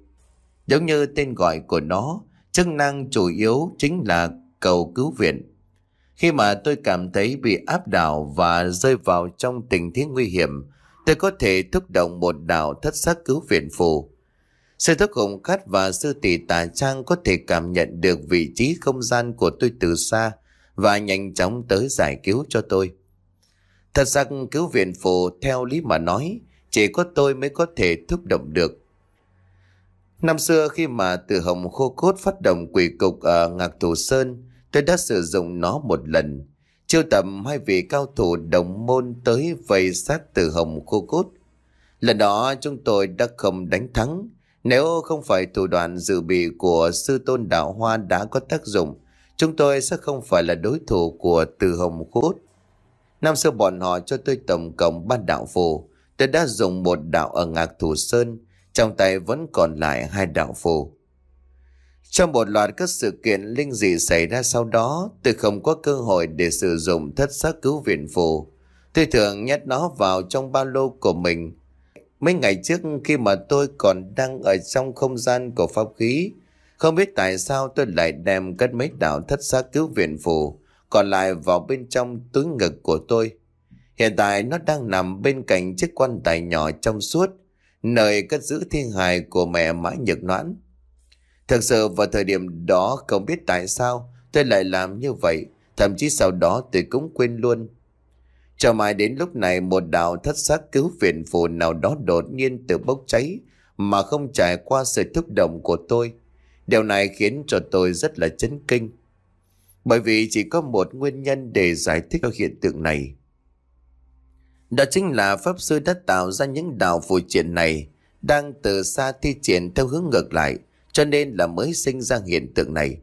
Giống như tên gọi của nó, chức năng chủ yếu chính là cầu cứu viện. Khi mà tôi cảm thấy bị áp đảo và rơi vào trong tình thế nguy hiểm, tôi có thể thúc động một đạo thất sắc cứu viện phù. Sư thúc hùng khát và sư tỷ tà trang có thể cảm nhận được vị trí không gian của tôi từ xa và nhanh chóng tới giải cứu cho tôi. Thật ra cứu viện phù theo lý mà nói, chỉ có tôi mới có thể thúc động được. Năm xưa khi mà từ hồng khô cốt phát động quỷ cục ở Ngạc Thủ Sơn, tôi đã sử dụng nó một lần. Chiêu tầm hai vị cao thủ đồng môn tới vây sát từ hồng khô cốt. Lần đó chúng tôi đã không đánh thắng. Nếu không phải thủ đoạn dự bị của sư tôn đạo hoa đã có tác dụng, chúng tôi sẽ không phải là đối thủ của từ hồng khô cốt. Năm xưa bọn họ cho tôi tổng cộng ba đạo phù. Tôi đã dùng một đạo ở ngạc thủ sơn, trong tay vẫn còn lại hai đạo phù. Trong một loạt các sự kiện linh dị xảy ra sau đó, tôi không có cơ hội để sử dụng thất xác cứu viện phù. Tôi thường nhét nó vào trong ba lô của mình. Mấy ngày trước khi mà tôi còn đang ở trong không gian của pháp khí, không biết tại sao tôi lại đem cất mấy đảo thất xác cứu viện phù, còn lại vào bên trong túi ngực của tôi. Hiện tại nó đang nằm bên cạnh chiếc quan tài nhỏ trong suốt, nơi cất giữ thiên hài của mẹ mãi nhật noãn. Thật sự vào thời điểm đó không biết tại sao tôi lại làm như vậy, thậm chí sau đó tôi cũng quên luôn. Cho mãi đến lúc này một đạo thất sắc cứu viện phù nào đó đột nhiên tự bốc cháy mà không trải qua sự thúc động của tôi. Điều này khiến cho tôi rất là chấn kinh. Bởi vì chỉ có một nguyên nhân để giải thích cho hiện tượng này. Đó chính là Pháp Sư đã tạo ra những đạo phù triển này đang từ xa thi triển theo hướng ngược lại cho nên là mới sinh ra hiện tượng này.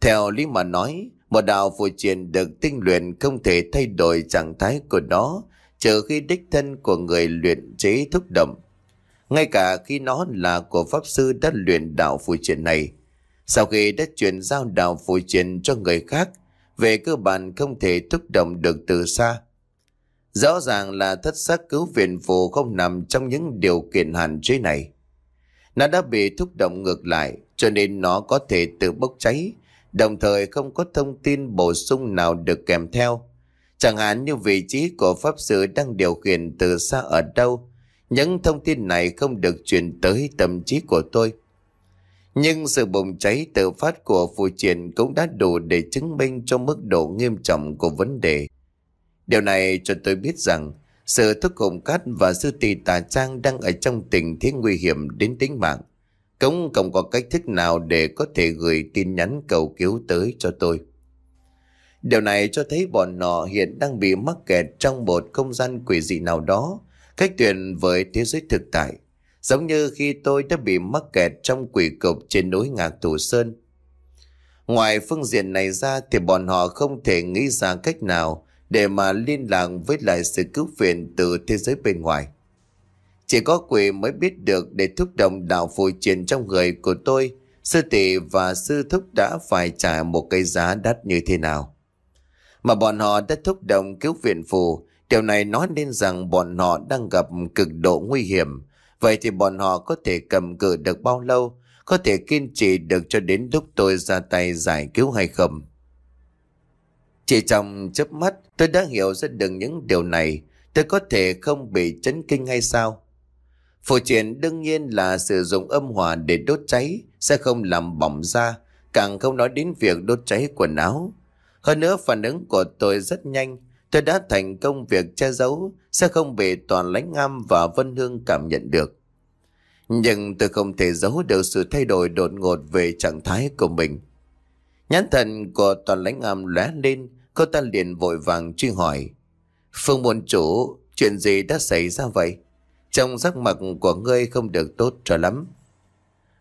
Theo lý mà nói, một đạo phù truyền được tinh luyện không thể thay đổi trạng thái của nó trừ khi đích thân của người luyện chế thúc động. Ngay cả khi nó là của Pháp Sư đã luyện đạo phù truyền này, sau khi đã chuyển giao đạo phù truyền cho người khác, về cơ bản không thể thúc động được từ xa. Rõ ràng là thất sắc cứu viện phù không nằm trong những điều kiện hạn chế này. Nó đã bị thúc động ngược lại cho nên nó có thể tự bốc cháy, đồng thời không có thông tin bổ sung nào được kèm theo. Chẳng hạn như vị trí của Pháp Sư đang điều khiển từ xa ở đâu, những thông tin này không được truyền tới tâm trí của tôi. Nhưng sự bùng cháy tự phát của phù triển cũng đã đủ để chứng minh cho mức độ nghiêm trọng của vấn đề. Điều này cho tôi biết rằng sự thúc hùng cát và sư tỷ tà trang đang ở trong tình thế nguy hiểm đến tính mạng. Cũng không có cách thức nào để có thể gửi tin nhắn cầu cứu tới cho tôi. Điều này cho thấy bọn nọ hiện đang bị mắc kẹt trong một không gian quỷ dị nào đó, cách tuyệt với thế giới thực tại. Giống như khi tôi đã bị mắc kẹt trong quỷ cục trên núi Ngạc Thủ Sơn. Ngoài phương diện này ra thì bọn họ không thể nghĩ ra cách nào để mà liên lạc với lại sự cứu viện từ thế giới bên ngoài. Chỉ có quỷ mới biết được để thúc động đạo phù truyền trong người của tôi, sư tỷ và sư thúc đã phải trả một cái giá đắt như thế nào. Mà bọn họ đã thúc động cứu viện phù, điều này nói nên rằng bọn họ đang gặp cực độ nguy hiểm. Vậy thì bọn họ có thể cầm cự được bao lâu, có thể kiên trì được cho đến lúc tôi ra tay giải cứu hay không? Chỉ trong chớp mắt tôi đã hiểu ra được những điều này Tôi có thể không bị chấn kinh hay sao Phổ truyền đương nhiên là sử dụng âm hòa để đốt cháy Sẽ không làm bỏng da Càng không nói đến việc đốt cháy quần áo Hơn nữa phản ứng của tôi rất nhanh Tôi đã thành công việc che giấu Sẽ không bị toàn lãnh am và vân hương cảm nhận được Nhưng tôi không thể giấu được sự thay đổi đột ngột về trạng thái của mình Nhãn thần của toàn lãnh am lóe lên Cô ta liền vội vàng truy hỏi Phương môn chủ Chuyện gì đã xảy ra vậy Trong sắc mặt của ngươi không được tốt cho lắm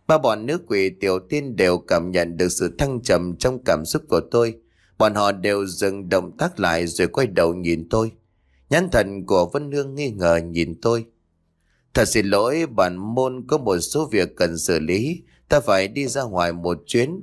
Ba bọn nữ quỷ tiểu tiên đều cảm nhận được sự thăng trầm trong cảm xúc của tôi. Bọn họ đều dừng động tác lại rồi quay đầu nhìn tôi. Nhãn thần của Vân Hương nghi ngờ nhìn tôi. Thật xin lỗi, bản môn có một số việc cần xử lý. Ta phải đi ra ngoài một chuyến.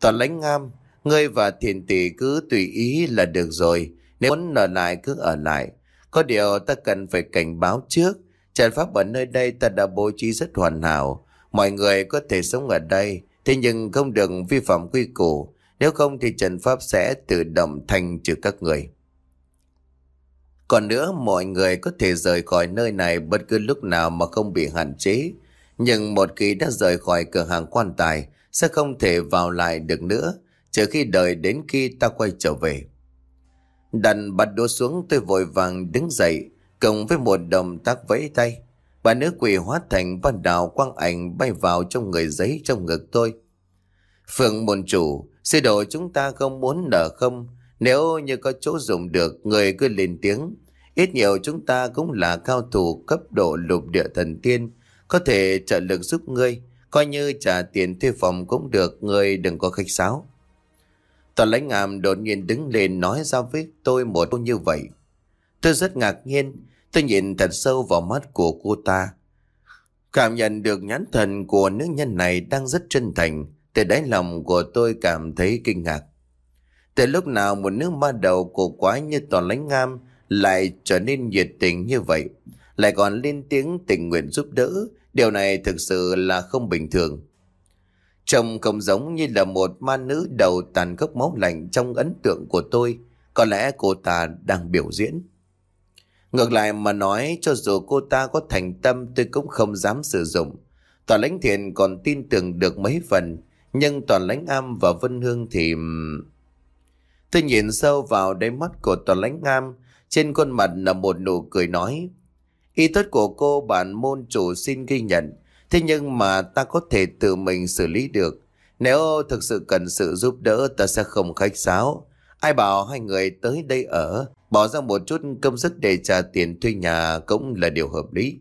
Toàn lãnh ngam, Ngươi và thiền tỷ cứ tùy ý là được rồi. Nếu muốn ở lại cứ ở lại. Có điều ta cần phải cảnh báo trước. Trận pháp ở nơi đây ta đã bố trí rất hoàn hảo. Mọi người có thể sống ở đây. Thế nhưng không được vi phạm quy củ. Nếu không thì trận pháp sẽ tự động thành trừ các người. Còn nữa mọi người có thể rời khỏi nơi này bất cứ lúc nào mà không bị hạn chế. Nhưng một khi đã rời khỏi cửa hàng quan tài sẽ không thể vào lại được nữa trừ khi đợi đến khi ta quay trở về. đành bật đũa xuống tôi vội vàng đứng dậy, cộng với một đồng tác vẫy tay. Bà nữ quỷ hóa thành ban đào quang ảnh bay vào trong người giấy trong ngực tôi. Phượng môn chủ, sư đồ chúng ta không muốn nở không? Nếu như có chỗ dùng được, người cứ lên tiếng. Ít nhiều chúng ta cũng là cao thủ cấp độ lục địa thần tiên, có thể trợ lực giúp ngươi. Coi như trả tiền thuê phòng cũng được, ngươi đừng có khách sáo. Tòa lãnh hàm đột nhiên đứng lên nói ra với tôi một câu như vậy. Tôi rất ngạc nhiên, tôi nhìn thật sâu vào mắt của cô ta. Cảm nhận được nhãn thần của nữ nhân này đang rất chân thành, từ đáy lòng của tôi cảm thấy kinh ngạc. Từ lúc nào một nước ma đầu cổ quái như tòa lãnh ngam lại trở nên nhiệt tình như vậy, lại còn lên tiếng tình nguyện giúp đỡ, điều này thực sự là không bình thường. Trông không giống như là một ma nữ đầu tàn gốc máu lạnh trong ấn tượng của tôi. Có lẽ cô ta đang biểu diễn. Ngược lại mà nói cho dù cô ta có thành tâm tôi cũng không dám sử dụng. Tòa lãnh thiện còn tin tưởng được mấy phần. Nhưng tòa lãnh am và vân hương thì... Tôi nhìn sâu vào đáy mắt của tòa lãnh am. Trên khuôn mặt là một nụ cười nói. Ý tốt của cô bạn môn chủ xin ghi nhận. Thế nhưng mà ta có thể tự mình xử lý được. Nếu thực sự cần sự giúp đỡ ta sẽ không khách sáo. Ai bảo hai người tới đây ở, bỏ ra một chút công sức để trả tiền thuê nhà cũng là điều hợp lý.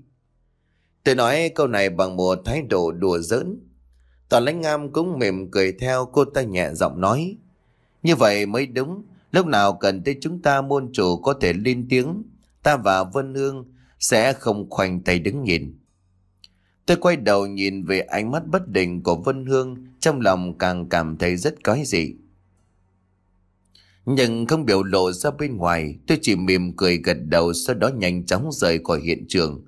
Tôi nói câu này bằng một thái độ đùa giỡn. Toàn lãnh ngam cũng mềm cười theo cô ta nhẹ giọng nói. Như vậy mới đúng, lúc nào cần tới chúng ta môn chủ có thể lên tiếng, ta và Vân Hương sẽ không khoanh tay đứng nhìn. Tôi quay đầu nhìn về ánh mắt bất định của Vân Hương, trong lòng càng cảm thấy rất quái dị. Nhưng không biểu lộ ra bên ngoài, tôi chỉ mỉm cười gật đầu sau đó nhanh chóng rời khỏi hiện trường.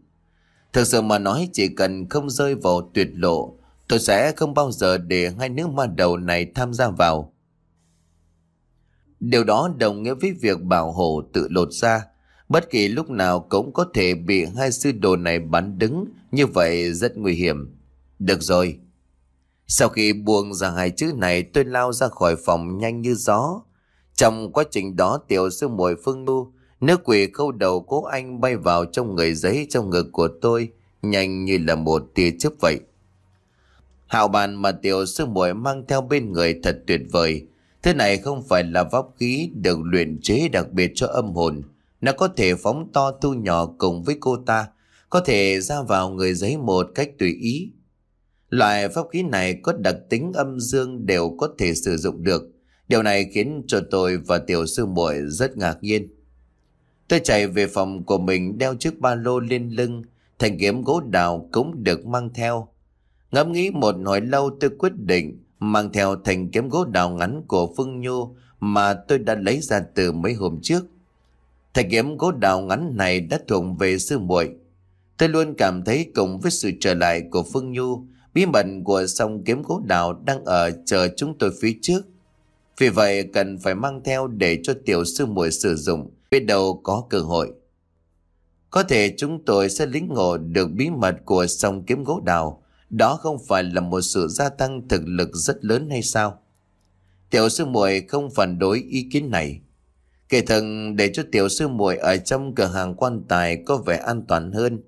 Thực sự mà nói chỉ cần không rơi vào tuyệt lộ, tôi sẽ không bao giờ để hai nước ma đầu này tham gia vào. Điều đó đồng nghĩa với việc bảo hộ tự lột ra. Bất kỳ lúc nào cũng có thể bị hai sư đồ này bắn đứng như vậy rất nguy hiểm. Được rồi. Sau khi buông ra hai chữ này tôi lao ra khỏi phòng nhanh như gió. Trong quá trình đó tiểu sư muội phương nu, nữ quỷ khâu đầu cố anh bay vào trong người giấy trong ngực của tôi, nhanh như là một tia chớp vậy. Hào bàn mà tiểu sư muội mang theo bên người thật tuyệt vời. Thế này không phải là vóc khí được luyện chế đặc biệt cho âm hồn. Nó có thể phóng to thu nhỏ cùng với cô ta có thể ra vào người giấy một cách tùy ý. Loại pháp khí này có đặc tính âm dương đều có thể sử dụng được. Điều này khiến cho tôi và tiểu sư muội rất ngạc nhiên. Tôi chạy về phòng của mình đeo chiếc ba lô lên lưng, thành kiếm gỗ đào cũng được mang theo. Ngẫm nghĩ một hồi lâu tôi quyết định mang theo thành kiếm gỗ đào ngắn của Phương Nhu mà tôi đã lấy ra từ mấy hôm trước. Thành kiếm gỗ đào ngắn này đã thuộc về sư muội Tôi luôn cảm thấy cùng với sự trở lại của Phương Nhu, bí mật của sông kiếm gỗ đào đang ở chờ chúng tôi phía trước. Vì vậy cần phải mang theo để cho tiểu sư muội sử dụng, biết đâu có cơ hội. Có thể chúng tôi sẽ lĩnh ngộ được bí mật của sông kiếm gỗ đào, đó không phải là một sự gia tăng thực lực rất lớn hay sao? Tiểu sư muội không phản đối ý kiến này. Kể thần để cho tiểu sư muội ở trong cửa hàng quan tài có vẻ an toàn hơn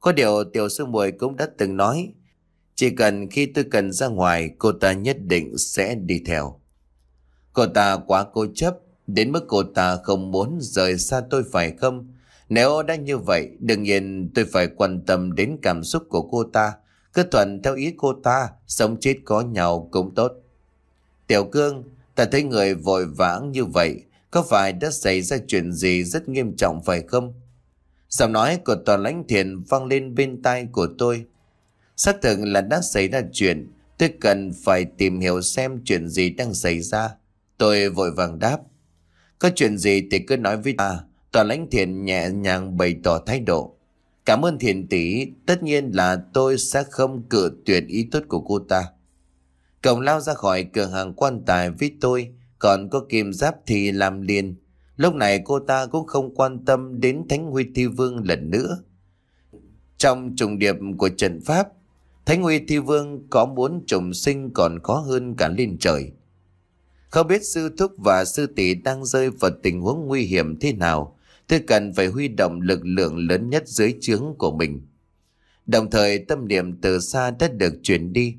có điều tiểu sư muội cũng đã từng nói. Chỉ cần khi tôi cần ra ngoài, cô ta nhất định sẽ đi theo. Cô ta quá cố chấp, đến mức cô ta không muốn rời xa tôi phải không? Nếu đã như vậy, đương nhiên tôi phải quan tâm đến cảm xúc của cô ta. Cứ thuận theo ý cô ta, sống chết có nhau cũng tốt. Tiểu cương, ta thấy người vội vãng như vậy, có phải đã xảy ra chuyện gì rất nghiêm trọng phải không? Giọng nói của tòa lãnh thiền vang lên bên tai của tôi. Xác thực là đã xảy ra chuyện, tôi cần phải tìm hiểu xem chuyện gì đang xảy ra. Tôi vội vàng đáp. Có chuyện gì thì cứ nói với ta. Tòa lãnh thiền nhẹ nhàng bày tỏ thái độ. Cảm ơn thiền tỷ, tất nhiên là tôi sẽ không cự tuyệt ý tốt của cô ta. Cậu lao ra khỏi cửa hàng quan tài với tôi, còn có kim giáp thì làm liền. Lúc này cô ta cũng không quan tâm đến Thánh Huy Thi Vương lần nữa. Trong trùng điệp của trận pháp, Thánh Huy Thi Vương có muốn trùng sinh còn khó hơn cả lên trời. Không biết sư thúc và sư tỷ đang rơi vào tình huống nguy hiểm thế nào, tôi cần phải huy động lực lượng lớn nhất dưới trướng của mình. Đồng thời tâm niệm từ xa đã được chuyển đi.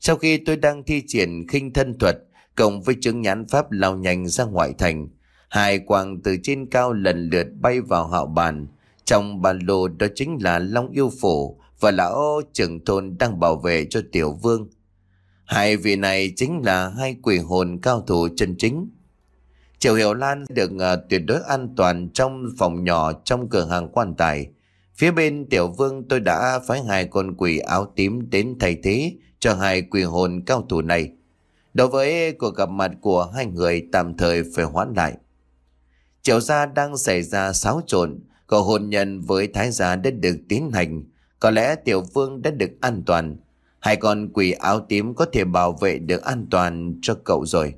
Sau khi tôi đang thi triển khinh thân thuật, cộng với chứng nhãn pháp lao nhanh ra ngoại thành. Hai quang từ trên cao lần lượt bay vào hạo bàn. Trong bàn đồ đó chính là Long Yêu Phổ và lão trưởng thôn đang bảo vệ cho tiểu vương. Hai vị này chính là hai quỷ hồn cao thủ chân chính. Triệu Hiểu Lan được ờ, tuyệt đối an toàn trong phòng nhỏ trong cửa hàng quan tài. Phía bên tiểu vương tôi đã phái hai con quỷ áo tím đến thay thế cho hai quỷ hồn cao thủ này. Đối với cuộc gặp mặt của hai người tạm thời phải hoãn lại. Triệu gia đang xảy ra xáo trộn, cuộc hôn nhân với thái gia đã được tiến hành. Có lẽ tiểu vương đã được an toàn. Hai con quỷ áo tím có thể bảo vệ được an toàn cho cậu rồi.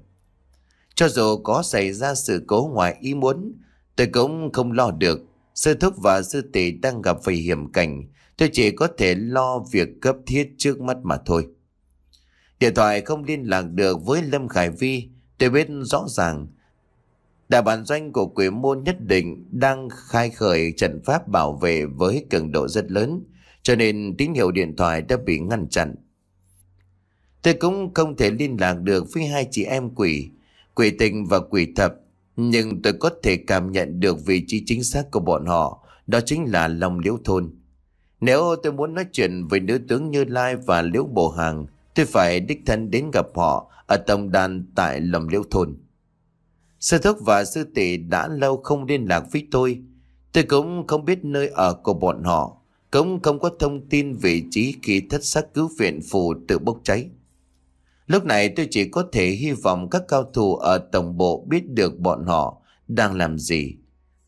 Cho dù có xảy ra sự cố ngoài ý muốn, tôi cũng không lo được. Sư thúc và sư tỷ đang gặp phải hiểm cảnh. Tôi chỉ có thể lo việc cấp thiết trước mắt mà thôi. Điện thoại không liên lạc được với Lâm Khải Vi, tôi biết rõ ràng. Đà bản doanh của quỷ môn nhất định đang khai khởi trận pháp bảo vệ với cường độ rất lớn, cho nên tín hiệu điện thoại đã bị ngăn chặn. Tôi cũng không thể liên lạc được với hai chị em quỷ, quỷ tình và quỷ thập, nhưng tôi có thể cảm nhận được vị trí chính xác của bọn họ, đó chính là lòng liễu thôn. Nếu tôi muốn nói chuyện với nữ tướng Như Lai và liễu bồ hàng, Tôi phải đích thân đến gặp họ ở tổng đàn tại Lầm Liễu Thôn. Sư thúc và sư tỷ đã lâu không liên lạc với tôi. Tôi cũng không biết nơi ở của bọn họ. Cũng không có thông tin vị trí khi thất sắc cứu viện phù tự bốc cháy. Lúc này tôi chỉ có thể hy vọng các cao thủ ở tổng bộ biết được bọn họ đang làm gì.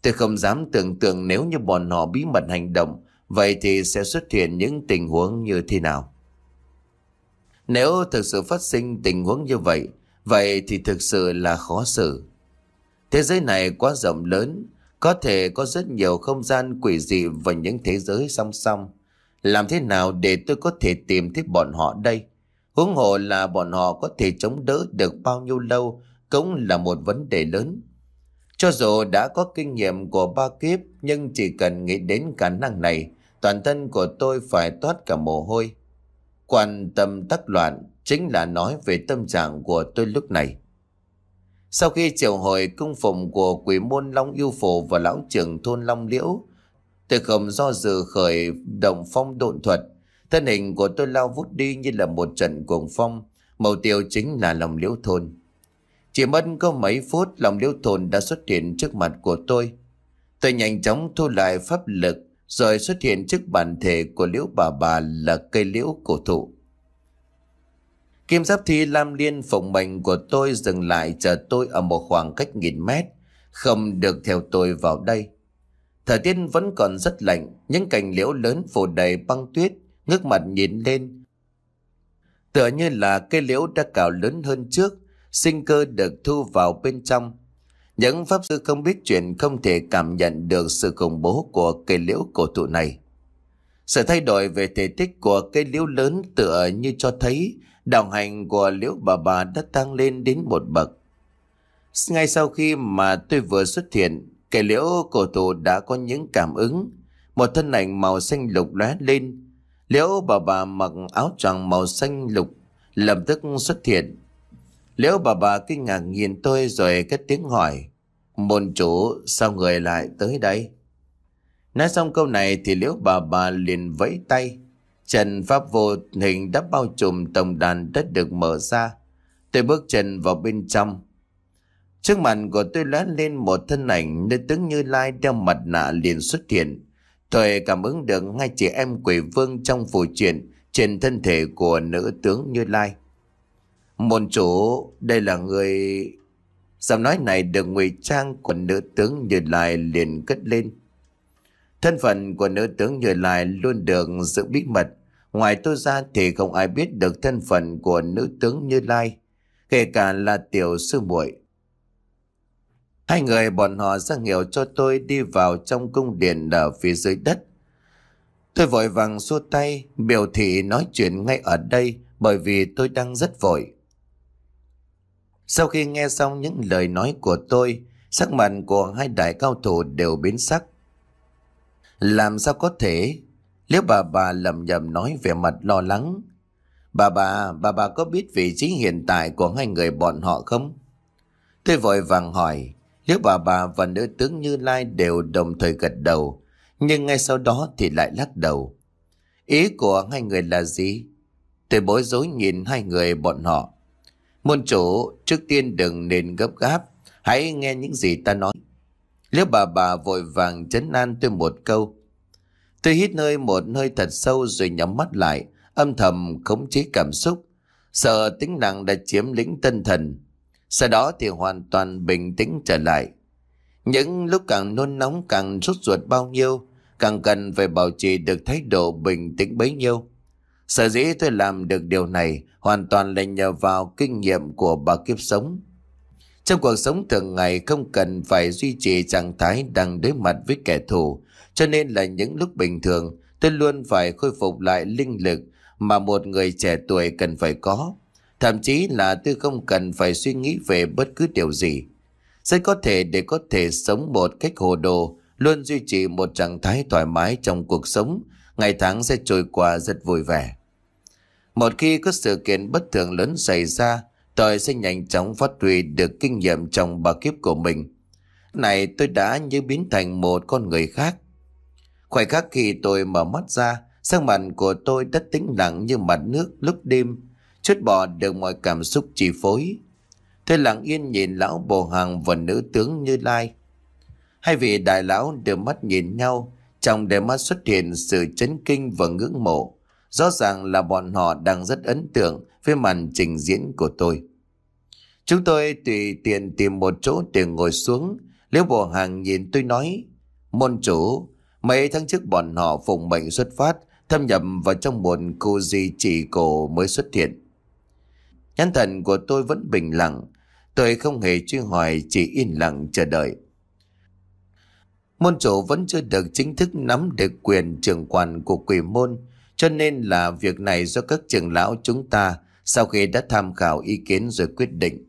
Tôi không dám tưởng tượng nếu như bọn họ bí mật hành động, vậy thì sẽ xuất hiện những tình huống như thế nào. Nếu thực sự phát sinh tình huống như vậy, vậy thì thực sự là khó xử. Thế giới này quá rộng lớn, có thể có rất nhiều không gian quỷ dị và những thế giới song song. Làm thế nào để tôi có thể tìm thấy bọn họ đây? Huống hộ là bọn họ có thể chống đỡ được bao nhiêu lâu cũng là một vấn đề lớn. Cho dù đã có kinh nghiệm của ba kiếp nhưng chỉ cần nghĩ đến khả năng này, toàn thân của tôi phải toát cả mồ hôi. Quan tâm tắc loạn chính là nói về tâm trạng của tôi lúc này. Sau khi triệu hồi cung phụng của quỷ môn Long Yêu Phổ và lão trưởng thôn Long Liễu, tôi không do dự khởi động phong độn thuật. Thân hình của tôi lao vút đi như là một trận cuồng phong, mục tiêu chính là Long Liễu Thôn. Chỉ mất có mấy phút Long Liễu Thôn đã xuất hiện trước mặt của tôi. Tôi nhanh chóng thu lại pháp lực rồi xuất hiện trước bản thể của liễu bà bà là cây liễu cổ thụ. Kim giáp thi lam liên phồng mệnh của tôi dừng lại chờ tôi ở một khoảng cách nghìn mét, không được theo tôi vào đây. Thời tiết vẫn còn rất lạnh, những cành liễu lớn phủ đầy băng tuyết, ngước mặt nhìn lên. Tựa như là cây liễu đã cào lớn hơn trước, sinh cơ được thu vào bên trong, những pháp sư không biết chuyện không thể cảm nhận được sự khủng bố của cây liễu cổ thụ này. Sự thay đổi về thể tích của cây liễu lớn tựa như cho thấy đồng hành của liễu bà bà đã tăng lên đến một bậc. Ngay sau khi mà tôi vừa xuất hiện, cây liễu cổ thụ đã có những cảm ứng. Một thân ảnh màu xanh lục lóe lên. Liễu bà bà mặc áo choàng màu xanh lục lập tức xuất hiện Liễu bà bà kinh ngạc nhìn tôi rồi cất tiếng hỏi. Môn chủ, sao người lại tới đây? Nói xong câu này thì liễu bà bà liền vẫy tay. Trần pháp vô hình đã bao trùm tổng đàn đất được mở ra. Tôi bước chân vào bên trong. Trước mặt của tôi lóe lên một thân ảnh nơi tướng như lai đeo mặt nạ liền xuất hiện. Tôi cảm ứng được ngay chị em quỷ vương trong phù truyền trên thân thể của nữ tướng như lai. Môn chủ, đây là người... Giọng nói này được ngụy trang của nữ tướng Như Lai liền cất lên. Thân phận của nữ tướng Như Lai luôn được giữ bí mật. Ngoài tôi ra thì không ai biết được thân phận của nữ tướng Như Lai, kể cả là tiểu sư muội. Hai người bọn họ ra hiệu cho tôi đi vào trong cung điện ở phía dưới đất. Tôi vội vàng xua tay, biểu thị nói chuyện ngay ở đây bởi vì tôi đang rất vội. Sau khi nghe xong những lời nói của tôi, sắc mặt của hai đại cao thủ đều biến sắc. Làm sao có thể? Liễu bà bà lầm nhầm nói về mặt lo lắng. Bà bà, bà bà có biết vị trí hiện tại của hai người bọn họ không? Tôi vội vàng hỏi, liễu bà bà và nữ tướng Như Lai đều đồng thời gật đầu, nhưng ngay sau đó thì lại lắc đầu. Ý của hai người là gì? Tôi bối rối nhìn hai người bọn họ. Môn chủ, trước tiên đừng nên gấp gáp, hãy nghe những gì ta nói. Liễu bà bà vội vàng chấn an tôi một câu. Tôi hít nơi một hơi thật sâu rồi nhắm mắt lại, âm thầm khống chế cảm xúc. Sợ tính nặng đã chiếm lĩnh tinh thần. Sau đó thì hoàn toàn bình tĩnh trở lại. Những lúc càng nôn nóng càng rút ruột bao nhiêu, càng cần phải bảo trì được thái độ bình tĩnh bấy nhiêu. Sở dĩ tôi làm được điều này hoàn toàn là nhờ vào kinh nghiệm của bà kiếp sống. Trong cuộc sống thường ngày không cần phải duy trì trạng thái đang đối mặt với kẻ thù, cho nên là những lúc bình thường tôi luôn phải khôi phục lại linh lực mà một người trẻ tuổi cần phải có. Thậm chí là tôi không cần phải suy nghĩ về bất cứ điều gì. Rất có thể để có thể sống một cách hồ đồ, luôn duy trì một trạng thái thoải mái trong cuộc sống, ngày tháng sẽ trôi qua rất vui vẻ. Một khi có sự kiện bất thường lớn xảy ra, tôi sẽ nhanh chóng phát huy được kinh nghiệm trong ba kiếp của mình. Này tôi đã như biến thành một con người khác. Khoảnh khắc khi tôi mở mắt ra, sắc mặt của tôi đã tĩnh lặng như mặt nước lúc đêm, chút bỏ được mọi cảm xúc chi phối. Tôi lặng yên nhìn lão bồ hàng và nữ tướng Như Lai. Hai vị đại lão đều mắt nhìn nhau, trong đôi mắt xuất hiện sự chấn kinh và ngưỡng mộ. Rõ ràng là bọn họ đang rất ấn tượng với màn trình diễn của tôi. Chúng tôi tùy tiện tìm một chỗ để ngồi xuống. Liễu bộ hàng nhìn tôi nói, Môn chủ, mấy tháng trước bọn họ phùng mệnh xuất phát, thâm nhập vào trong một cô di chỉ cổ mới xuất hiện. Nhãn thần của tôi vẫn bình lặng, tôi không hề truy hỏi chỉ yên lặng chờ đợi. Môn chủ vẫn chưa được chính thức nắm được quyền trưởng quản của quỷ môn, cho nên là việc này do các trưởng lão chúng ta sau khi đã tham khảo ý kiến rồi quyết định.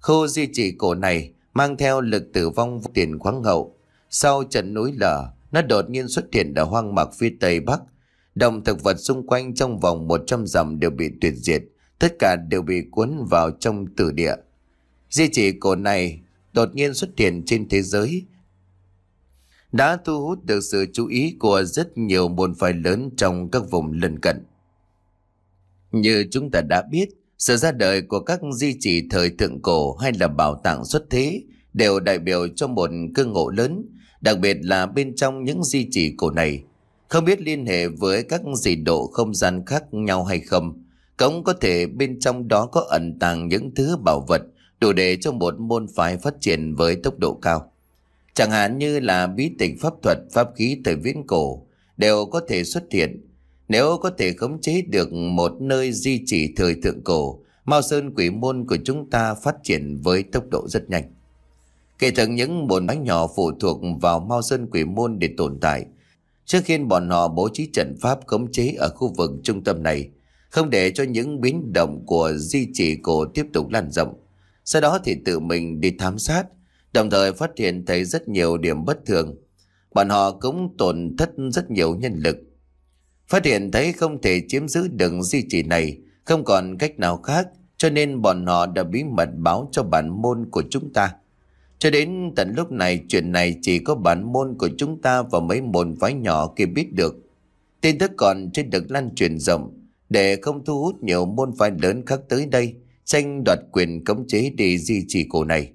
Khu di trị cổ này mang theo lực tử vong tiền khoáng hậu. Sau trận núi lở, nó đột nhiên xuất hiện ở hoang mạc phía Tây Bắc. Đồng thực vật xung quanh trong vòng 100 dặm đều bị tuyệt diệt, tất cả đều bị cuốn vào trong tử địa. Di chỉ cổ này đột nhiên xuất hiện trên thế giới đã thu hút được sự chú ý của rất nhiều môn phái lớn trong các vùng lân cận. Như chúng ta đã biết, sự ra đời của các di chỉ thời thượng cổ hay là bảo tàng xuất thế đều đại biểu cho một cơ ngộ lớn, đặc biệt là bên trong những di chỉ cổ này. Không biết liên hệ với các dị độ không gian khác nhau hay không, cũng có thể bên trong đó có ẩn tàng những thứ bảo vật đủ để cho một môn phái phát triển với tốc độ cao. Chẳng hạn như là bí tịch pháp thuật, pháp khí thời viễn cổ đều có thể xuất hiện. Nếu có thể khống chế được một nơi di chỉ thời thượng cổ, Mao Sơn quỷ môn của chúng ta phát triển với tốc độ rất nhanh. Kể từ những bồn bánh nhỏ phụ thuộc vào Mao Sơn quỷ môn để tồn tại, trước khi bọn họ bố trí trận pháp khống chế ở khu vực trung tâm này, không để cho những biến động của di chỉ cổ tiếp tục lan rộng. Sau đó thì tự mình đi thám sát, Đồng thời phát hiện thấy rất nhiều điểm bất thường. Bọn họ cũng tổn thất rất nhiều nhân lực. Phát hiện thấy không thể chiếm giữ được di chỉ này, không còn cách nào khác, cho nên bọn họ đã bí mật báo cho bản môn của chúng ta. Cho đến tận lúc này chuyện này chỉ có bản môn của chúng ta và mấy môn phái nhỏ kia biết được. Tin tức còn chưa được lan truyền rộng để không thu hút nhiều môn phái lớn khác tới đây tranh đoạt quyền cấm chế để di chỉ cổ này.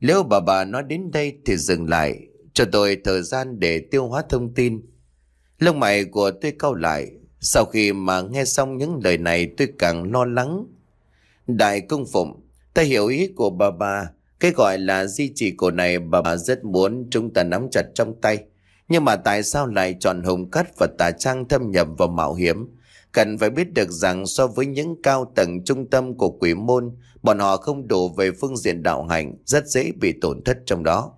Nếu bà bà nói đến đây thì dừng lại, cho tôi thời gian để tiêu hóa thông tin. Lông mày của tôi cau lại, sau khi mà nghe xong những lời này tôi càng lo lắng. Đại công phụng, ta hiểu ý của bà bà, cái gọi là di chỉ cổ này bà bà rất muốn chúng ta nắm chặt trong tay. Nhưng mà tại sao lại chọn hùng cắt và tà trang thâm nhập vào mạo hiểm? Cần phải biết được rằng so với những cao tầng trung tâm của quỷ môn Bọn họ không đủ về phương diện đạo hành, rất dễ bị tổn thất trong đó.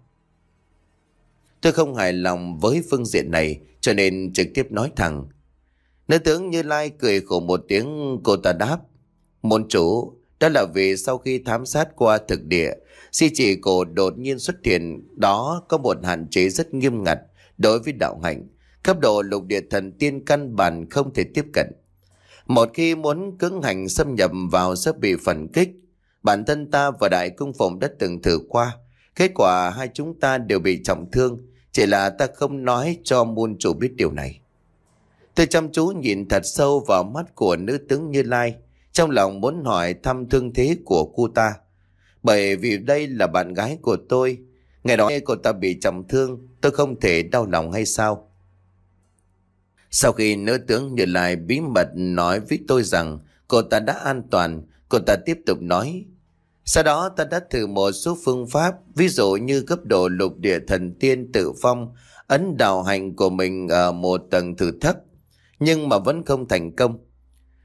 Tôi không hài lòng với phương diện này, cho nên trực tiếp nói thẳng. Nữ tướng Như Lai cười khổ một tiếng, cô ta đáp. Môn chủ, đó là vì sau khi thám sát qua thực địa, si chỉ cổ đột nhiên xuất hiện, đó có một hạn chế rất nghiêm ngặt đối với đạo hành. Cấp độ lục địa thần tiên căn bản không thể tiếp cận. Một khi muốn cứng hành xâm nhập vào sẽ bị phản kích, Bản thân ta và đại công phòng đã từng thử qua. Kết quả hai chúng ta đều bị trọng thương. Chỉ là ta không nói cho môn chủ biết điều này. Tôi chăm chú nhìn thật sâu vào mắt của nữ tướng Như Lai. Trong lòng muốn hỏi thăm thương thế của cô ta. Bởi vì đây là bạn gái của tôi. Ngày đó cô ta bị trọng thương. Tôi không thể đau lòng hay sao? Sau khi nữ tướng Như Lai bí mật nói với tôi rằng cô ta đã an toàn. Cô ta tiếp tục nói sau đó ta đã thử một số phương pháp, ví dụ như cấp độ lục địa thần tiên tự phong, ấn đạo hành của mình ở một tầng thử thách, nhưng mà vẫn không thành công.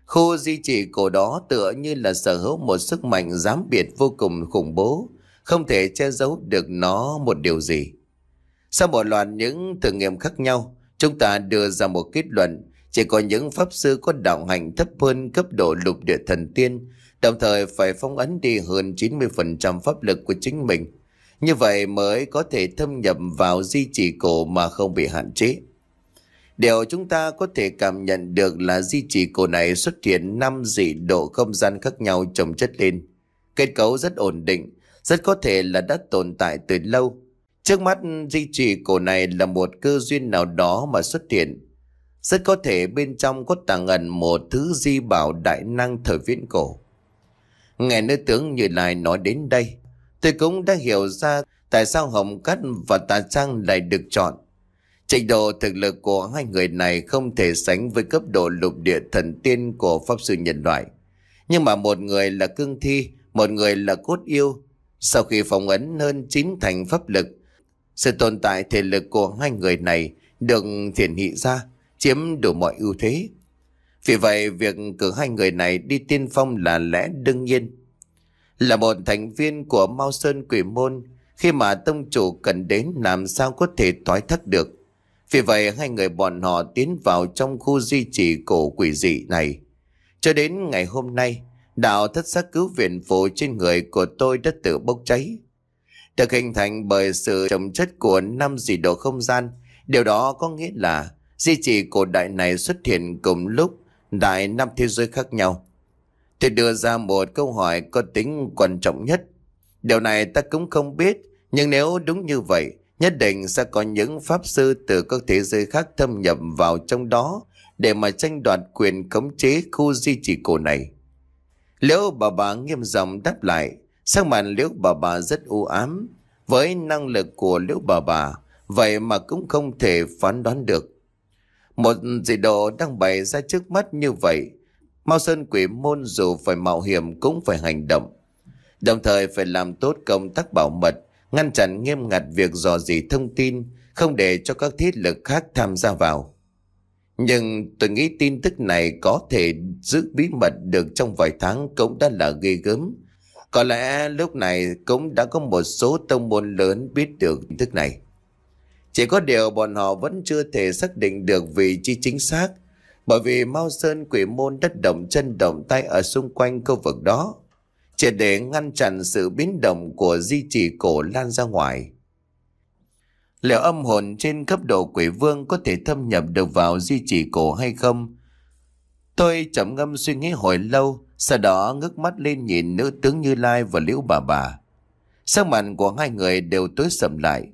Khu di chỉ cổ đó tựa như là sở hữu một sức mạnh giám biệt vô cùng khủng bố, không thể che giấu được nó một điều gì. Sau một loạt những thử nghiệm khác nhau, chúng ta đưa ra một kết luận chỉ có những pháp sư có đạo hành thấp hơn cấp độ lục địa thần tiên Đồng thời phải phong ấn đi hơn 90% pháp lực của chính mình. Như vậy mới có thể thâm nhập vào di trì cổ mà không bị hạn chế. Điều chúng ta có thể cảm nhận được là di trì cổ này xuất hiện 5 dị độ không gian khác nhau chồng chất lên. Kết cấu rất ổn định, rất có thể là đã tồn tại từ lâu. Trước mắt di trì cổ này là một cơ duyên nào đó mà xuất hiện. Rất có thể bên trong có tàng ẩn một thứ di bảo đại năng thời viễn cổ. Nghe nữ tướng Như Lai nói đến đây, tôi cũng đã hiểu ra tại sao Hồng Cát và Tà Trang lại được chọn. Trình độ thực lực của hai người này không thể sánh với cấp độ lục địa thần tiên của Pháp Sư nhân loại. Nhưng mà một người là cương thi, một người là cốt yêu. Sau khi phỏng ấn hơn chín thành pháp lực, sự tồn tại thể lực của hai người này được thiển hiện ra, chiếm đủ mọi ưu thế. Vì vậy, việc cử hai người này đi tiên phong là lẽ đương nhiên. Là một thành viên của Mao Sơn Quỷ Môn, khi mà tông chủ cần đến làm sao có thể thoái thác được. Vì vậy, hai người bọn họ tiến vào trong khu di trì cổ quỷ dị này. Cho đến ngày hôm nay, đạo thất xác cứu viện phủ trên người của tôi đã tự bốc cháy. Được hình thành bởi sự trồng chất của năm dị độ không gian, điều đó có nghĩa là di trì cổ đại này xuất hiện cùng lúc đại năm thế giới khác nhau. Thì đưa ra một câu hỏi có tính quan trọng nhất. Điều này ta cũng không biết, nhưng nếu đúng như vậy, nhất định sẽ có những pháp sư từ các thế giới khác thâm nhập vào trong đó để mà tranh đoạt quyền khống chế khu di chỉ cổ này. Liễu bà bà nghiêm giọng đáp lại, sắc mặt liễu bà bà rất u ám, với năng lực của liễu bà bà, vậy mà cũng không thể phán đoán được. Một dị đồ đang bày ra trước mắt như vậy. Mao Sơn quỷ môn dù phải mạo hiểm cũng phải hành động. Đồng thời phải làm tốt công tác bảo mật, ngăn chặn nghiêm ngặt việc dò dỉ thông tin, không để cho các thiết lực khác tham gia vào. Nhưng tôi nghĩ tin tức này có thể giữ bí mật được trong vài tháng cũng đã là ghê gớm. Có lẽ lúc này cũng đã có một số tông môn lớn biết được tin tức này. Chỉ có điều bọn họ vẫn chưa thể xác định được vị trí chính xác, bởi vì Mao Sơn quỷ môn đất động chân động tay ở xung quanh khu vực đó, chỉ để ngăn chặn sự biến động của di trì cổ lan ra ngoài. Liệu âm hồn trên cấp độ quỷ vương có thể thâm nhập được vào di trì cổ hay không? Tôi chậm ngâm suy nghĩ hồi lâu, sau đó ngước mắt lên nhìn nữ tướng Như Lai và Liễu bà bà. Sắc mặt của hai người đều tối sầm lại.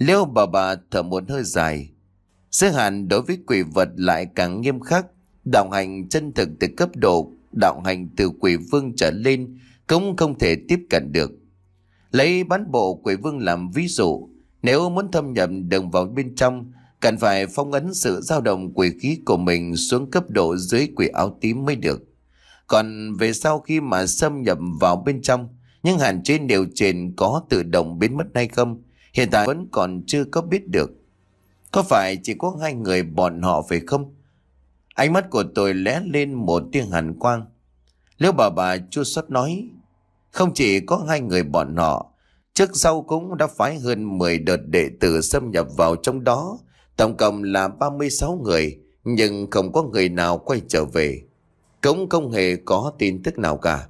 Liêu bà bà thở một hơi dài. Giới hạn đối với quỷ vật lại càng nghiêm khắc. Đạo hành chân thực từ cấp độ, đạo hành từ quỷ vương trở lên cũng không thể tiếp cận được. Lấy bán bộ quỷ vương làm ví dụ, nếu muốn thâm nhập đường vào bên trong, cần phải phong ấn sự dao động quỷ khí của mình xuống cấp độ dưới quỷ áo tím mới được. Còn về sau khi mà xâm nhập vào bên trong, những hạn chế điều trên có tự động biến mất hay không Hiện tại vẫn còn chưa có biết được Có phải chỉ có hai người bọn họ phải không? Ánh mắt của tôi lé lên một tiếng hàn quang Liễu bà bà chua xót nói Không chỉ có hai người bọn họ Trước sau cũng đã phái hơn 10 đợt đệ tử xâm nhập vào trong đó Tổng cộng là 36 người Nhưng không có người nào quay trở về Cũng không hề có tin tức nào cả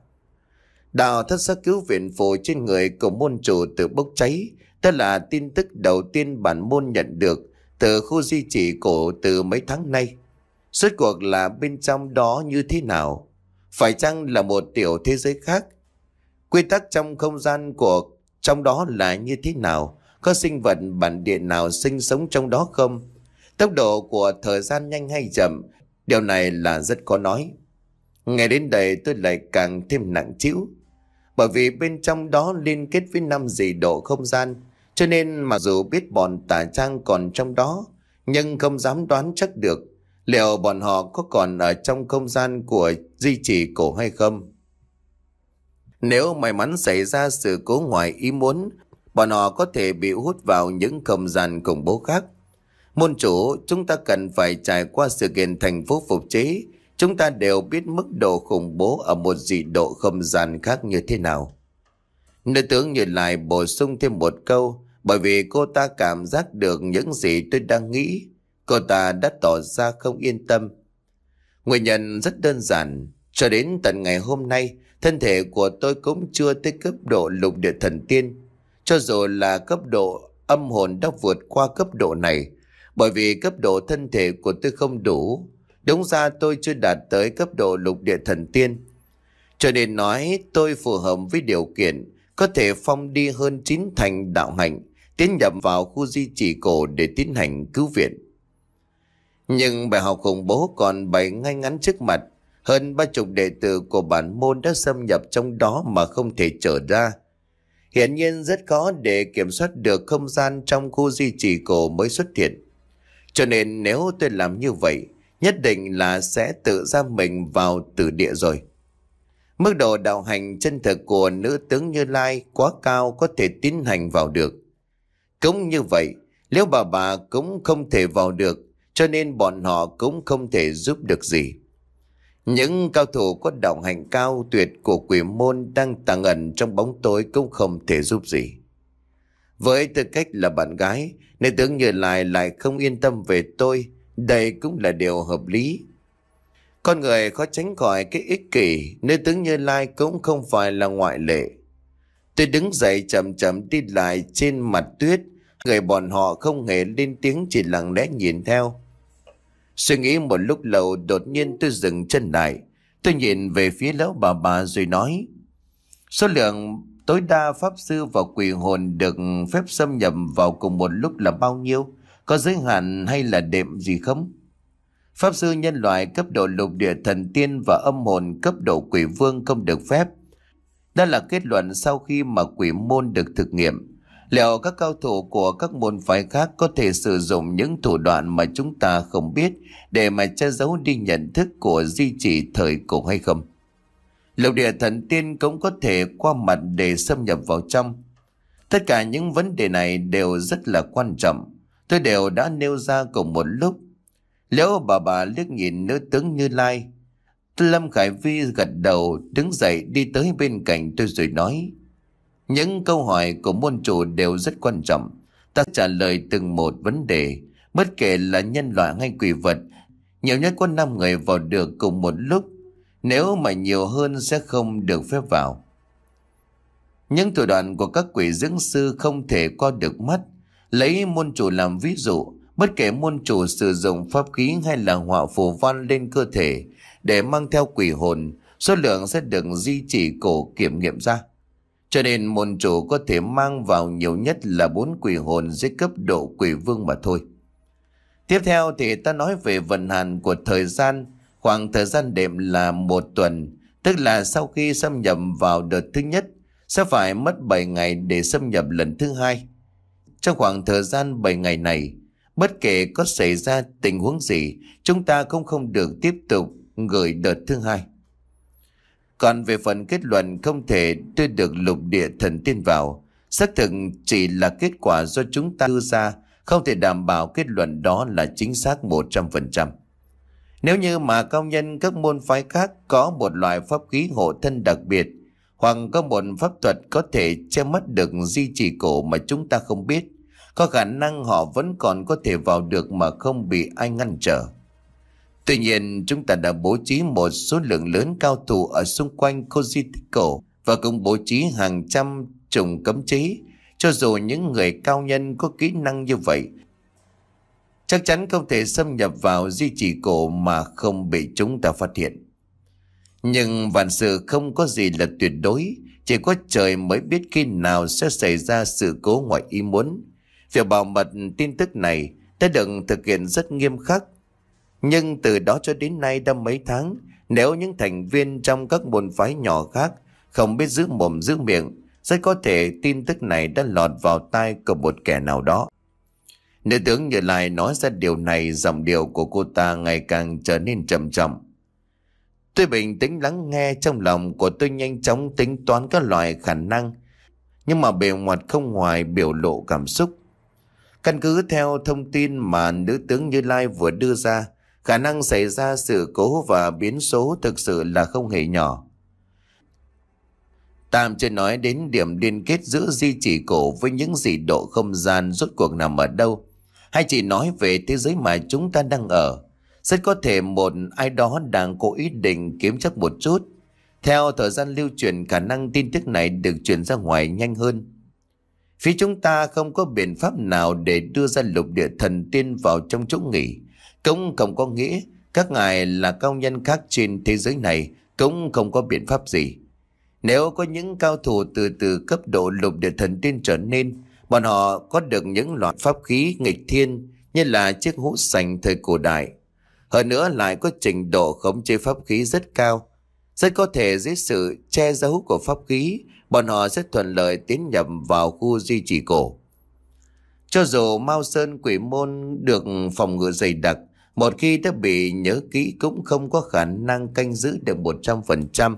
Đạo thất sắc cứu viện phổ trên người của môn chủ tự bốc cháy đó là tin tức đầu tiên bản môn nhận được từ khu di chỉ cổ từ mấy tháng nay. Suốt cuộc là bên trong đó như thế nào? Phải chăng là một tiểu thế giới khác? Quy tắc trong không gian của trong đó là như thế nào? Có sinh vật bản địa nào sinh sống trong đó không? Tốc độ của thời gian nhanh hay chậm? Điều này là rất khó nói. Ngày đến đây tôi lại càng thêm nặng chịu. Bởi vì bên trong đó liên kết với năm dị độ không gian cho nên mà dù biết bọn tà trang còn trong đó, nhưng không dám đoán chắc được liệu bọn họ có còn ở trong không gian của di trì cổ hay không. Nếu may mắn xảy ra sự cố ngoài ý muốn, bọn họ có thể bị hút vào những không gian khủng bố khác. Môn chủ, chúng ta cần phải trải qua sự kiện thành phố phục chế. Chúng ta đều biết mức độ khủng bố ở một dị độ không gian khác như thế nào. Nữ tướng nhìn lại bổ sung thêm một câu, bởi vì cô ta cảm giác được những gì tôi đang nghĩ Cô ta đã tỏ ra không yên tâm Nguyên nhân rất đơn giản Cho đến tận ngày hôm nay Thân thể của tôi cũng chưa tới cấp độ lục địa thần tiên Cho dù là cấp độ âm hồn đã vượt qua cấp độ này Bởi vì cấp độ thân thể của tôi không đủ Đúng ra tôi chưa đạt tới cấp độ lục địa thần tiên Cho nên nói tôi phù hợp với điều kiện Có thể phong đi hơn chín thành đạo hạnh tiến nhập vào khu di trì cổ để tiến hành cứu viện. Nhưng bài học khủng bố còn bày ngay ngắn trước mặt, hơn ba chục đệ tử của bản môn đã xâm nhập trong đó mà không thể trở ra. Hiển nhiên rất khó để kiểm soát được không gian trong khu di trì cổ mới xuất hiện. Cho nên nếu tôi làm như vậy, nhất định là sẽ tự ra mình vào tử địa rồi. Mức độ đạo hành chân thực của nữ tướng Như Lai quá cao có thể tiến hành vào được. Cũng như vậy, liễu bà bà cũng không thể vào được, cho nên bọn họ cũng không thể giúp được gì. Những cao thủ có đạo hành cao tuyệt của quỷ môn đang tàng ẩn trong bóng tối cũng không thể giúp gì. Với tư cách là bạn gái, nữ tướng Như Lai lại không yên tâm về tôi, đây cũng là điều hợp lý. Con người khó tránh khỏi cái ích kỷ, nơi tướng Như Lai cũng không phải là ngoại lệ. Tôi đứng dậy chậm chậm đi lại trên mặt tuyết, Người bọn họ không hề lên tiếng chỉ lặng lẽ nhìn theo. Suy nghĩ một lúc lâu đột nhiên tôi dừng chân lại. Tôi nhìn về phía lão bà bà rồi nói. Số lượng tối đa pháp sư và quỷ hồn được phép xâm nhập vào cùng một lúc là bao nhiêu? Có giới hạn hay là đệm gì không? Pháp sư nhân loại cấp độ lục địa thần tiên và âm hồn cấp độ quỷ vương không được phép. Đó là kết luận sau khi mà quỷ môn được thực nghiệm. Liệu các cao thủ của các môn phái khác có thể sử dụng những thủ đoạn mà chúng ta không biết để mà che giấu đi nhận thức của di chỉ thời cổ hay không? Lục địa thần tiên cũng có thể qua mặt để xâm nhập vào trong. Tất cả những vấn đề này đều rất là quan trọng. Tôi đều đã nêu ra cùng một lúc. Liệu bà bà liếc nhìn nữ tướng Như Lai. Lâm Khải Vi gật đầu đứng dậy đi tới bên cạnh tôi rồi nói. Những câu hỏi của môn chủ đều rất quan trọng. Ta trả lời từng một vấn đề, bất kể là nhân loại hay quỷ vật, nhiều nhất có 5 người vào được cùng một lúc. Nếu mà nhiều hơn sẽ không được phép vào. Những thủ đoạn của các quỷ dưỡng sư không thể qua được mắt. Lấy môn chủ làm ví dụ, bất kể môn chủ sử dụng pháp khí hay là họa phù văn lên cơ thể để mang theo quỷ hồn, số lượng sẽ được di chỉ cổ kiểm nghiệm ra. Cho nên môn chủ có thể mang vào nhiều nhất là bốn quỷ hồn dưới cấp độ quỷ vương mà thôi. Tiếp theo thì ta nói về vận hành của thời gian. Khoảng thời gian đệm là một tuần, tức là sau khi xâm nhập vào đợt thứ nhất, sẽ phải mất 7 ngày để xâm nhập lần thứ hai. Trong khoảng thời gian 7 ngày này, bất kể có xảy ra tình huống gì, chúng ta cũng không được tiếp tục gửi đợt thứ hai. Còn về phần kết luận không thể đưa được lục địa thần tiên vào, xác thực chỉ là kết quả do chúng ta đưa ra, không thể đảm bảo kết luận đó là chính xác 100%. Nếu như mà công nhân các môn phái khác có một loại pháp khí hộ thân đặc biệt, hoặc có một pháp thuật có thể che mắt được di chỉ cổ mà chúng ta không biết, có khả năng họ vẫn còn có thể vào được mà không bị ai ngăn trở. Tuy nhiên chúng ta đã bố trí một số lượng lớn cao thủ ở xung quanh khu di tích cổ và cũng bố trí hàng trăm trùng cấm chế. Cho dù những người cao nhân có kỹ năng như vậy, chắc chắn không thể xâm nhập vào di trì cổ mà không bị chúng ta phát hiện. Nhưng vạn sự không có gì là tuyệt đối, chỉ có trời mới biết khi nào sẽ xảy ra sự cố ngoài ý muốn. Việc bảo mật tin tức này đã được thực hiện rất nghiêm khắc nhưng từ đó cho đến nay đã mấy tháng, nếu những thành viên trong các môn phái nhỏ khác không biết giữ mồm giữ miệng, rất có thể tin tức này đã lọt vào tai của một kẻ nào đó. Nữ tướng Như Lai nói ra điều này dòng điều của cô ta ngày càng trở nên trầm trọng. Tôi bình tĩnh lắng nghe trong lòng của tôi nhanh chóng tính toán các loại khả năng nhưng mà bề ngoặt không ngoài biểu lộ cảm xúc. Căn cứ theo thông tin mà nữ tướng Như Lai vừa đưa ra Khả năng xảy ra sự cố và biến số thực sự là không hề nhỏ. Tạm chưa nói đến điểm liên kết giữa di chỉ cổ với những dị độ không gian rốt cuộc nằm ở đâu. Hay chỉ nói về thế giới mà chúng ta đang ở. Rất có thể một ai đó đang cố ý định kiếm chắc một chút. Theo thời gian lưu truyền khả năng tin tức này được truyền ra ngoài nhanh hơn. Phía chúng ta không có biện pháp nào để đưa ra lục địa thần tiên vào trong chỗ nghỉ cũng không có nghĩa các ngài là cao nhân khác trên thế giới này cũng không có biện pháp gì. Nếu có những cao thủ từ từ cấp độ lục địa thần tiên trở nên, bọn họ có được những loại pháp khí nghịch thiên như là chiếc hũ sành thời cổ đại. Hơn nữa lại có trình độ khống chế pháp khí rất cao. Rất có thể dưới sự che giấu của pháp khí, bọn họ sẽ thuận lợi tiến nhập vào khu di trì cổ. Cho dù Mao Sơn Quỷ Môn được phòng ngự dày đặc, một khi đã bị nhớ kỹ cũng không có khả năng canh giữ được 100%.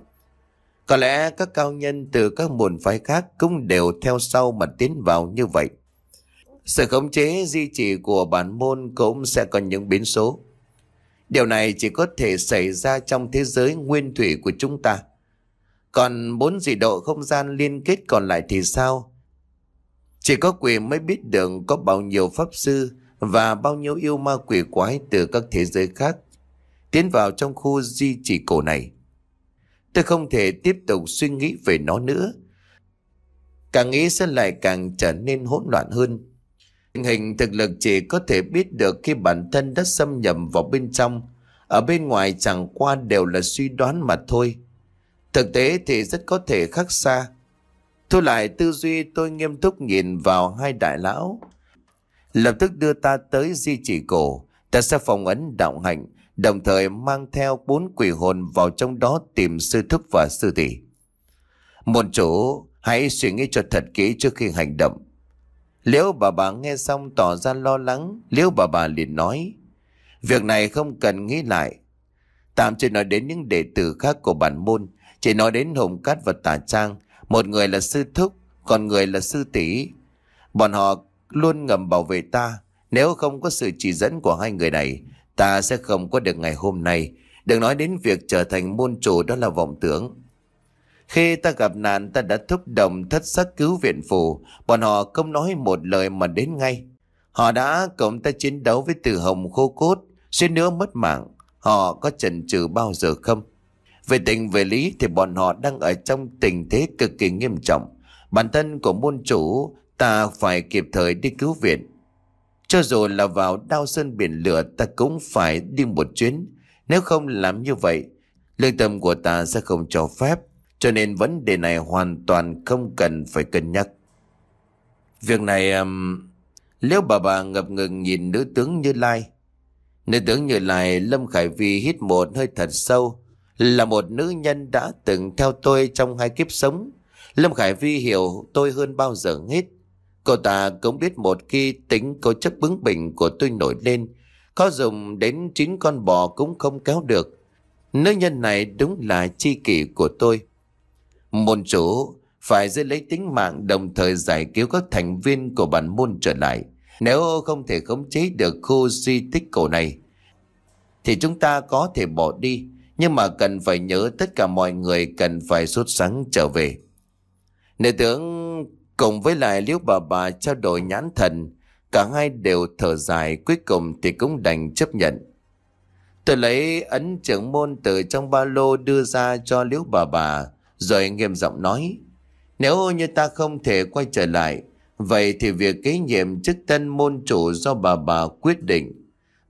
Có lẽ các cao nhân từ các môn phái khác cũng đều theo sau mà tiến vào như vậy. Sự khống chế di trì của bản môn cũng sẽ có những biến số. Điều này chỉ có thể xảy ra trong thế giới nguyên thủy của chúng ta. Còn bốn dị độ không gian liên kết còn lại thì sao? Chỉ có quyền mới biết được có bao nhiêu pháp sư và bao nhiêu yêu ma quỷ quái từ các thế giới khác tiến vào trong khu di chỉ cổ này. Tôi không thể tiếp tục suy nghĩ về nó nữa. Càng nghĩ sẽ lại càng trở nên hỗn loạn hơn. Tình hình thực lực chỉ có thể biết được khi bản thân đã xâm nhập vào bên trong. Ở bên ngoài chẳng qua đều là suy đoán mà thôi. Thực tế thì rất có thể khác xa. Thu lại tư duy tôi nghiêm túc nhìn vào hai đại lão. Lập tức đưa ta tới di chỉ cổ, ta sẽ phòng ấn đạo hạnh, đồng thời mang theo bốn quỷ hồn vào trong đó tìm sư thúc và sư tỷ. Một chỗ hãy suy nghĩ cho thật kỹ trước khi hành động. Liễu bà bà nghe xong tỏ ra lo lắng, liễu bà bà liền nói, việc này không cần nghĩ lại. Tạm chỉ nói đến những đệ tử khác của bản môn, chỉ nói đến hùng Cát và tả Trang, một người là sư thúc, còn người là sư tỷ. Bọn họ luôn ngầm bảo vệ ta. Nếu không có sự chỉ dẫn của hai người này, ta sẽ không có được ngày hôm nay. Đừng nói đến việc trở thành môn chủ đó là vọng tưởng. Khi ta gặp nạn ta đã thúc động thất sắc cứu viện phù, bọn họ không nói một lời mà đến ngay. Họ đã cộng ta chiến đấu với tử hồng khô cốt, xuyên nữa mất mạng. Họ có chần chừ bao giờ không? Về tình về lý thì bọn họ đang ở trong tình thế cực kỳ nghiêm trọng. Bản thân của môn chủ Ta phải kịp thời đi cứu viện Cho dù là vào đao sơn biển lửa Ta cũng phải đi một chuyến Nếu không làm như vậy Lương tâm của ta sẽ không cho phép Cho nên vấn đề này hoàn toàn không cần phải cân nhắc Việc này um, Liễu bà bà ngập ngừng nhìn nữ tướng Như Lai Nữ tướng Như Lai Lâm Khải Vi hít một hơi thật sâu Là một nữ nhân đã từng theo tôi trong hai kiếp sống Lâm Khải Vi hiểu tôi hơn bao giờ hết cô ta cũng biết một khi tính cố chất bướng bỉnh của tôi nổi lên, có dùng đến chín con bò cũng không kéo được. Nữ nhân này đúng là chi kỷ của tôi. Môn chủ phải giữ lấy tính mạng đồng thời giải cứu các thành viên của bản môn trở lại. Nếu không thể khống chế được khu di tích cổ này, thì chúng ta có thể bỏ đi. Nhưng mà cần phải nhớ tất cả mọi người cần phải sốt sáng trở về. Nữ tướng Cùng với lại liễu bà bà trao đổi nhãn thần Cả hai đều thở dài Cuối cùng thì cũng đành chấp nhận Tôi lấy ấn trưởng môn từ trong ba lô đưa ra cho liễu bà bà Rồi nghiêm giọng nói Nếu như ta không thể quay trở lại Vậy thì việc kế nhiệm chức tân môn chủ do bà bà quyết định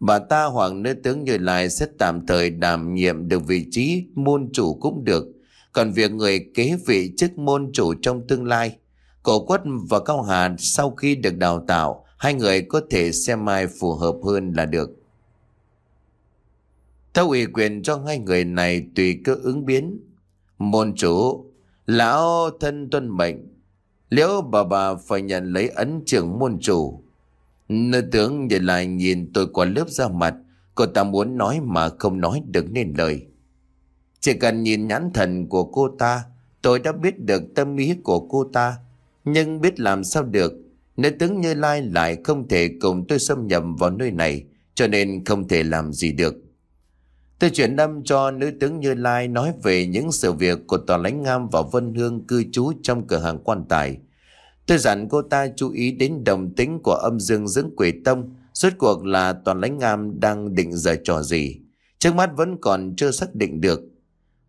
Bà ta hoặc nữ tướng Như lại sẽ tạm thời đảm nhiệm được vị trí môn chủ cũng được Còn việc người kế vị chức môn chủ trong tương lai Cổ quất và Cao Hà sau khi được đào tạo, hai người có thể xem ai phù hợp hơn là được. Thâu ủy quyền cho hai người này tùy cơ ứng biến. Môn chủ, lão thân tuân mệnh, liễu bà bà phải nhận lấy ấn trưởng môn chủ. Nữ tướng nhìn lại nhìn tôi qua lớp ra mặt, cô ta muốn nói mà không nói được nên lời. Chỉ cần nhìn nhãn thần của cô ta, tôi đã biết được tâm ý của cô ta. Nhưng biết làm sao được, nữ tướng Như Lai lại không thể cùng tôi xâm nhập vào nơi này, cho nên không thể làm gì được. Tôi chuyển âm cho nữ tướng Như Lai nói về những sự việc của tòa lãnh ngam và Vân Hương cư trú trong cửa hàng quan tài. Tôi dặn cô ta chú ý đến đồng tính của âm dương dưỡng quỷ tông, suốt cuộc là toàn lãnh ngam đang định giờ trò gì. Trước mắt vẫn còn chưa xác định được.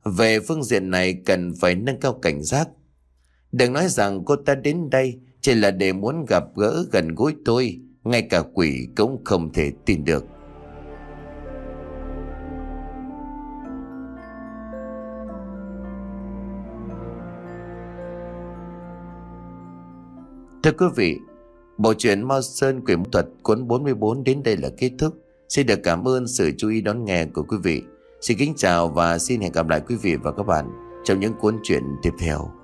Về phương diện này cần phải nâng cao cảnh giác, Đừng nói rằng cô ta đến đây chỉ là để muốn gặp gỡ gần gũi tôi, ngay cả quỷ cũng không thể tin được. Thưa quý vị, bộ truyện Mao Sơn Quyển Thuật cuốn 44 đến đây là kết thúc. Xin được cảm ơn sự chú ý đón nghe của quý vị. Xin kính chào và xin hẹn gặp lại quý vị và các bạn trong những cuốn truyện tiếp theo.